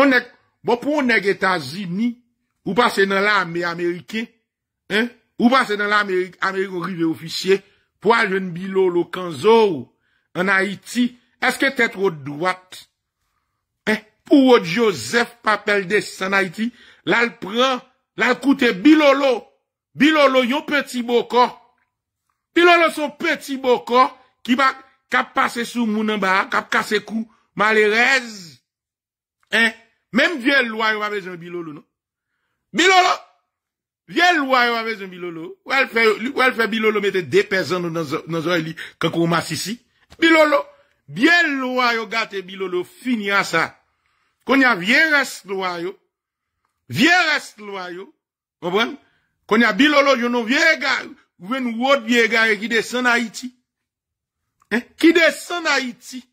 On ek, bo pou on ek etazi mi, ou pase nan la ame Amerike, eh, ou pase nan la Amerike, Amerike ou rive ofisye, pou a jen bilolo kanzo ou, an Haiti, eske tetro dwat, eh, pou wot Joseph Papeldez an Haiti, lal pran, lal koute bilolo, bilolo yon peti bokor, Bilolo, son petit beau corps qui va, cap passer sous mon en bas, cap casser cou, malheureuse. Hein? Même vieux loi, va avait un bilolo, non? Bilolo! Vieux loi, va avait un bilolo. Ou elle fait, ou elle fait bilolo, mettre des personnes dans, dans un lit, quand on masse ici. Bilolo! Vieux loi, a gâte bilolo, fini à ça. Qu'on y a vieux reste loi, Vieux reste loi, yo. Comprenez? Qu'on y a bilolo, yon non vieux gars. Vous voyez nous route bien qui descend Haïti. Qui hein? descend Haïti.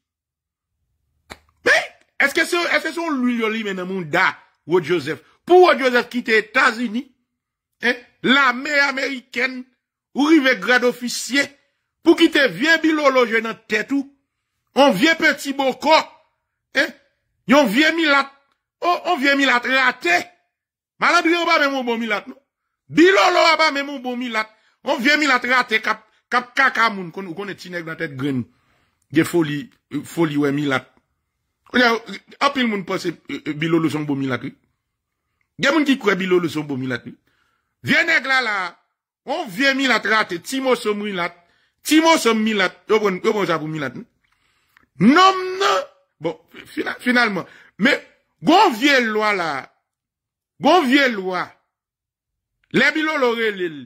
Mais, est-ce que c'est, est-ce que c'est lui maintenant, mon da, Wood Joseph? Pour Wood Joseph quitter les États-Unis, la hein? l'armée américaine, ou rive grade officier, pour quitter vieux bilologe dans tête ou, on vient petit boko, hein? Yon vieux milat, oh, on vient milat raté. Malandri on pas même bon milat, non? Bilolo, on pas même bon milat. On vie milat rate kap kaka moun kon e ti neg la tet gren. Ge foli euh, we milat. Oye, apil moun pase euh, euh, bilo louson bo milat. Ge moun ki kwe bilo louson bo milat. Vie neg la la, on vie milat rate ti mousom milat. Ti mousom milat, yo bonjabou milat. Nomne! Bon, finalman. Me, gon vie lwa la. Gon vie lwa. Le bilo lore lil.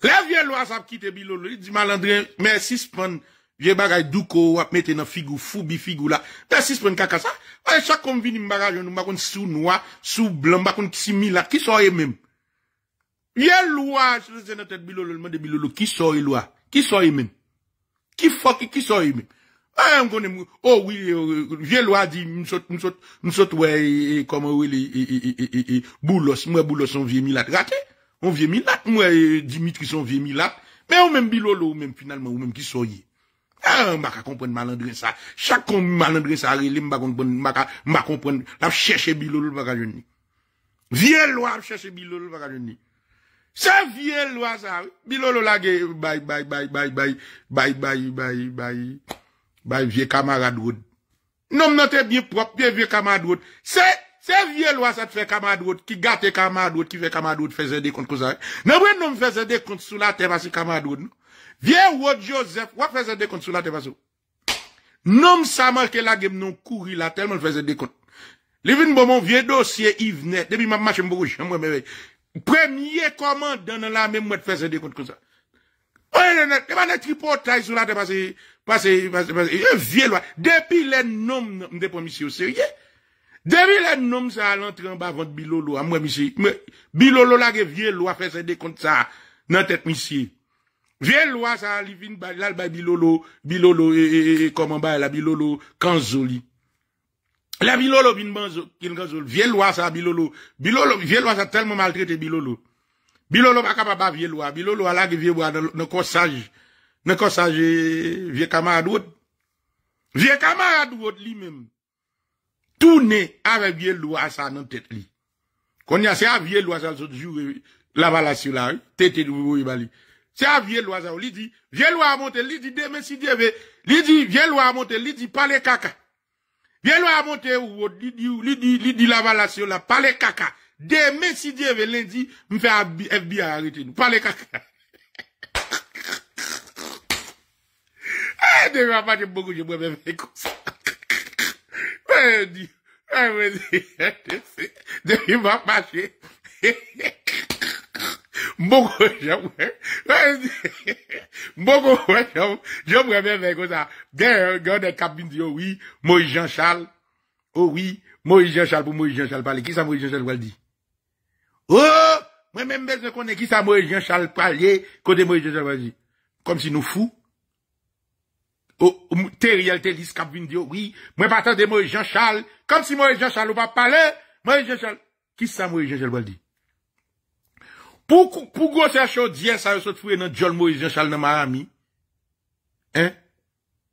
Le vye lwa sa ap kite bilolo, di malandre, me sispan, vye bagay duko wap meten an figou, fubi figou la, te sispan kaka sa, e sak kon vin im bagajon nou, bakon sou noua, sou blan, bakon kisi milat, ki soye men. Vye lwa, se le zene tete bilolo, mwede bilolo, ki soye lwa, ki soye men, ki fok ki ki soye men. E an konen, o wile, vye lwa di, msot, msot, msot, msot wey, komo wile, e, e, e, e, e, e, boulos, mwe boulos an vye milat, ratey? On vie mi lat, mwen Dimitris, on vie mi lat. Men ou men bilolo ou men finalman, ou men ki soye. Ah, mba ka kompon malandre sa. Chak kon malandre sa, mba kompon, mba ka kompon. La fè chèche bilolo l vaka jen ni. Vie l lo a fè chèche bilolo l vaka jen ni. Sa vie l lo a sa. Bilolo la gen, bay bay bay bay bay, bay bay bay bay bay, bay vie kamara droud. Nom notè biye prop, biye vie kamara droud. Se! Se vie lwa sa te fe kamadwot, ki gate kamadwot, ki fe kamadwot, feze dekont kon sa. Nan wè nan feze dekont sou la te basi kamadwot nou? Vie wot Joseph, wak feze dekont sou la te basi ou? Nan msa manke la gem nou kouri la, telman feze dekont. Levin bon bon vie dosye i vne, debi man machem boj, jemwe me ve. Premye komandan la, men mwet feze dekont kon sa. Oye, ne, ne, ne, ne, ne tri potay sou la te basi, basi, basi, basi, e vie lwa. Depi le nom mde pomisio, se yè? Demi la noum sa al entri an ba vant bilolo a mwen misi. Me bilolo la ge vye lo a fè sè de kont sa nan tèt misi. Vye lo a sa li vin ba, lal bay bilolo, bilolo e koman ba e la bilolo kanzoli. La bilolo vin ban kanzoli. Vye lo a sa bilolo. Bilolo, vye lo a sa telman maltrete bilolo. Bilolo baka pa ba vye lo a. Bilolo a la ge vye bo a nan konsaj. Nan konsaj e vye kamar adwot. Vye kamar adwot li menm. tou ne avè vie lou a sa nan tèt li. Konya, se avè vie lou a sa, l'avala si ou la, tèt et nou wou i bali. Se avè vie lou a sa, li di, vie lou a monte, li di, demè si di eve, li di, vie lou a monte, li di, pale kaka. Vie lou a monte, li di, li di, l'avala si ou la, pale kaka. Demè si di eve lendi, mfè a FBI a reti nou, pale kaka. E, demè a pati mpoko, jè mwè mè fè kousa. Dieu. comme ça. oui, Jean-Charles. Oh oui, Moïse Jean-Charles pour Moïse Jean-Charles parler. Qui ça Jean-Charles Oh! Moi-même, qui ça Jean-Charles parler, côté Moïse Jean-Charles Comme si nous fous. Teriel Telis kap vin dire oui, pas parle de moi Jean Charles, Comme si moi Jean Charles ou pas parler, moi Jean Charles, Qui ça, moi Jean Charles va le Pou, pour gwo se chou diye ça, yo sot fwe nan Moïse Jean Charles nan Miami? Hein?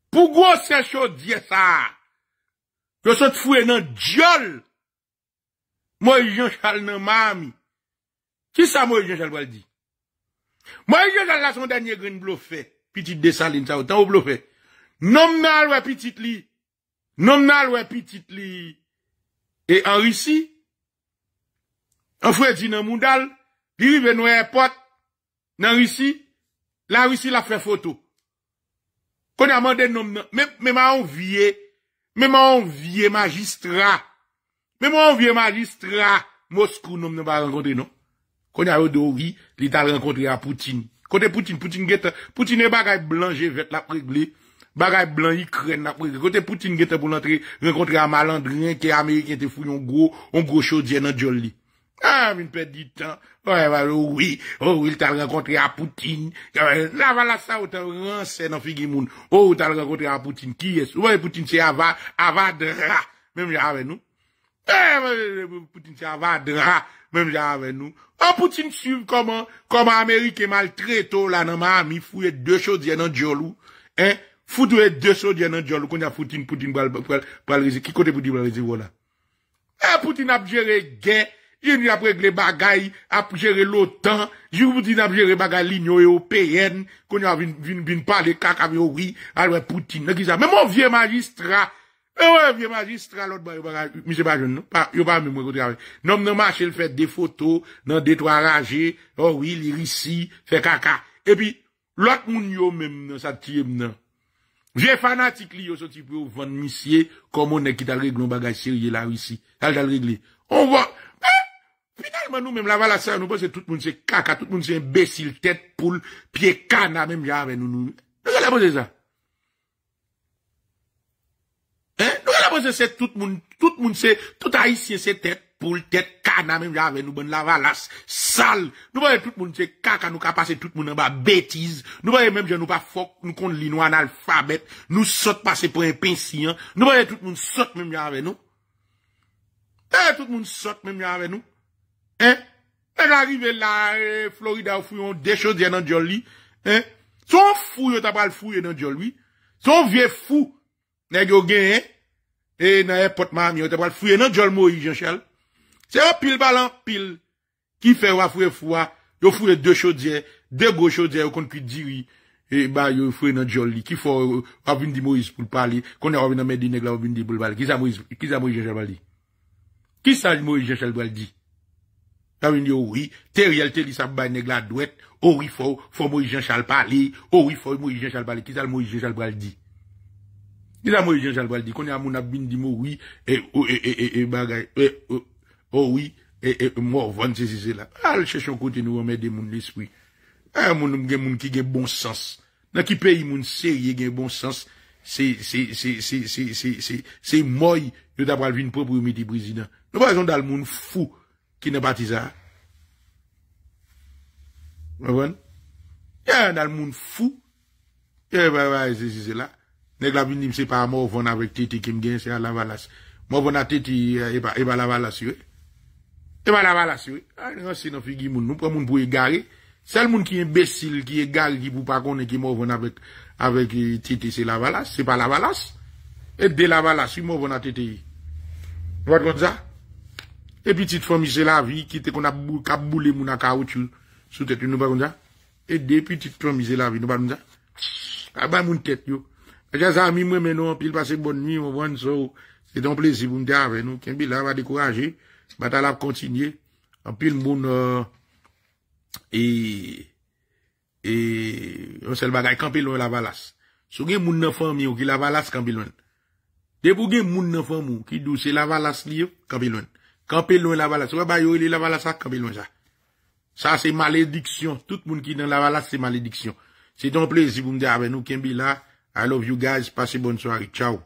Pou gros se chou ça sa yo sot fwe nan Jean Charles nan Miami? Qui ça, moi Jean Charles le dire. Moi Jean Charles la son dernier danyen bleu-fait. Petite dessaline, ça, autant au ou fait. Nom nan wè pitit li. Nom nan wè pitit li. E an risi, an fwe di nan moun dal, di li vè nouè pot nan risi, la risi la fè foto. Konya mande nom nan, men ma anvye, men ma anvye magistra, men ma anvye magistra, mouskou nom nan ba renkote non. Konya yo dovi, li ta renkote ya poutin. Kote poutin, poutin geta, poutin e bagay blanje vet la pregle, Bagay blanc Ukraine. kren na Poutine Côté Poutine gete pour l'entrée un à malandrin qui qui te fouillé un gros en gros, nan djol joli. Ah, une pet du temps. Ouais, bah, oui, oh, il t'a rencontré à Poutine. Là, voilà ça, où t'as renseigné dans Figimoun. Oh, t'as rencontré à Poutine. Qui est-ce? Ouais, Poutine, c'est Ava, Avadra. Même j'ai avec nous. Eh, Poutine, c'est Avadra. Même j'ai avec nous. Oh, Poutine suive comment, comment Amérique est maltraité, là, dans il fouille deux choses, dans joli. Hein? Foutou est deux soldats dans le qu'on a Poutine, Poutine, qui côté Poutine, le réservoir là? Eh, Poutine a géré guerre, il a réglé bagaille, a géré l'OTAN, Poutine a géré bagaille l'Union européenne, qu'on a vu vin, vin parler caca oui, alors Poutine, Mais mon vieux magistrat, eh un vieux magistrat, l'autre, il monsieur jeune, non? Pas, il pas même côté avec. Non, non, marche, il fait des photos, dans des trois ragés, oh oui, il ici, fait caca. Et puis, l'autre moun yo même, ça tire, non? Jè fanatik li yo sou ti pou von misye komon ne ki tal regloun bagaj sirye la wisi. Tal tal regle. On va. Pe. Pital man nou men lavala sa. Nou bo se tout moun se kaka. Tout moun se imbesil. Tèt poul. Pye kana. Mem javè nou nou. Nou lavo se sa. Eh. Nou lavo se se tout moun. Tout moun se. Tout a isye se tèt. pou l'tet karnan menm jan ave nou bon la valas sal. Nou baye tout moun se kaka nou ka pase tout moun an ba betiz. Nou baye menm jan nou pa fok nou konde li nou an alfabet. Nou sot pase pou en pensiyan. Nou baye tout moun sot menm jan ave nou. Eh, tout moun sot menm jan ave nou. Eh, ek arive la e, Florida ou fuyon de chos di nan djol li. Eh, son fuyon ta pal fuyon nan djol li. Son vie fuyon nan djol gen. Eh, nan e potman mi yo te pal fuyon nan djol mo yi jan chal. Se apil balan, pil. Ki ferwa fwe fwa, yo fwe de chodye, de go chodye, yo kont ki diwi, e ba yo fwe nan joli, ki fwo avin di Moïse pou l'pali, konye avin nan Medi negla avin di pou l'pali. Kisa Moïse, kisa oh oh Moïse Jean-Charles Valdi? Kisa avin Moïse Jean-Charles Valdi? Kisa avin yo oh oui, te riyalte li e, sab e, e, bay negla dwet, oui fwo, fwo Moïse Jean-Charles Valdi, oui fwo Moïse Jean-Charles Valdi, kisa Moïse Jean-Charles Valdi? Kisa Moïse Jean-Charles Valdi? Konye avin nan Medi negla avin Ouwi, e mor von se zize la. Al chesyon konti nou wame de moun l'espri. A, moun gen moun ki gen bon sens. Nan ki peyi moun seri gen gen bon sens, se, se, se, se, se, se, se, se, se, se, se moy yo dapal vin pou pou yon meti brizi nan. No pa yon dal moun fou ki ne batiza. Mwen von? Ya, dal moun fou. Ya, ya, ya, se zize la. Nek la vin ni mse pa a mor von avek teti kem gen se a lavalas. Mor von a teti e ba lavalas yoye. Se pa lavalas yo, an ah, yon se nan figi moun nou, pou moun pou e gare. Sel moun ki e besil, ki e gare, ki pou pa konen ki mou ven avet, avet eh, ki tete se lavalas, se pa lavalas. Et de lavalas, yon mou ven atete yi. Vat kon za? Et pi tit fomise lavi, kite kon ap boul, kap boul e moun akawout yon, sou tete yon, nou pa kon za? Et de pi tit fomise lavi, nou pa kon za? A ba moun tete yo. Aja zan mi mwen menon, pil pasek bon mi, mou ven so, se don plezib moun te aven nou, ken bil la va dekoraje. Batal ap kontinye, anpil moun, euh, e, e, yon sel bagay, kampe lwen la valas. Sou gen moun nan fami ou ki la valas kampe lwen. De pou gen moun nan fami ou ki dou se la valas li ou, kampe lwen. Kampe lwen la valas. Wabay ou e li la valasa, kampe lwen sa. Sa se malediksyon. Tout moun ki nan la valas se malediksyon. Se ton plez, si pou mde ave nou kenbi la, I love you guys, pase bon soari, chaw.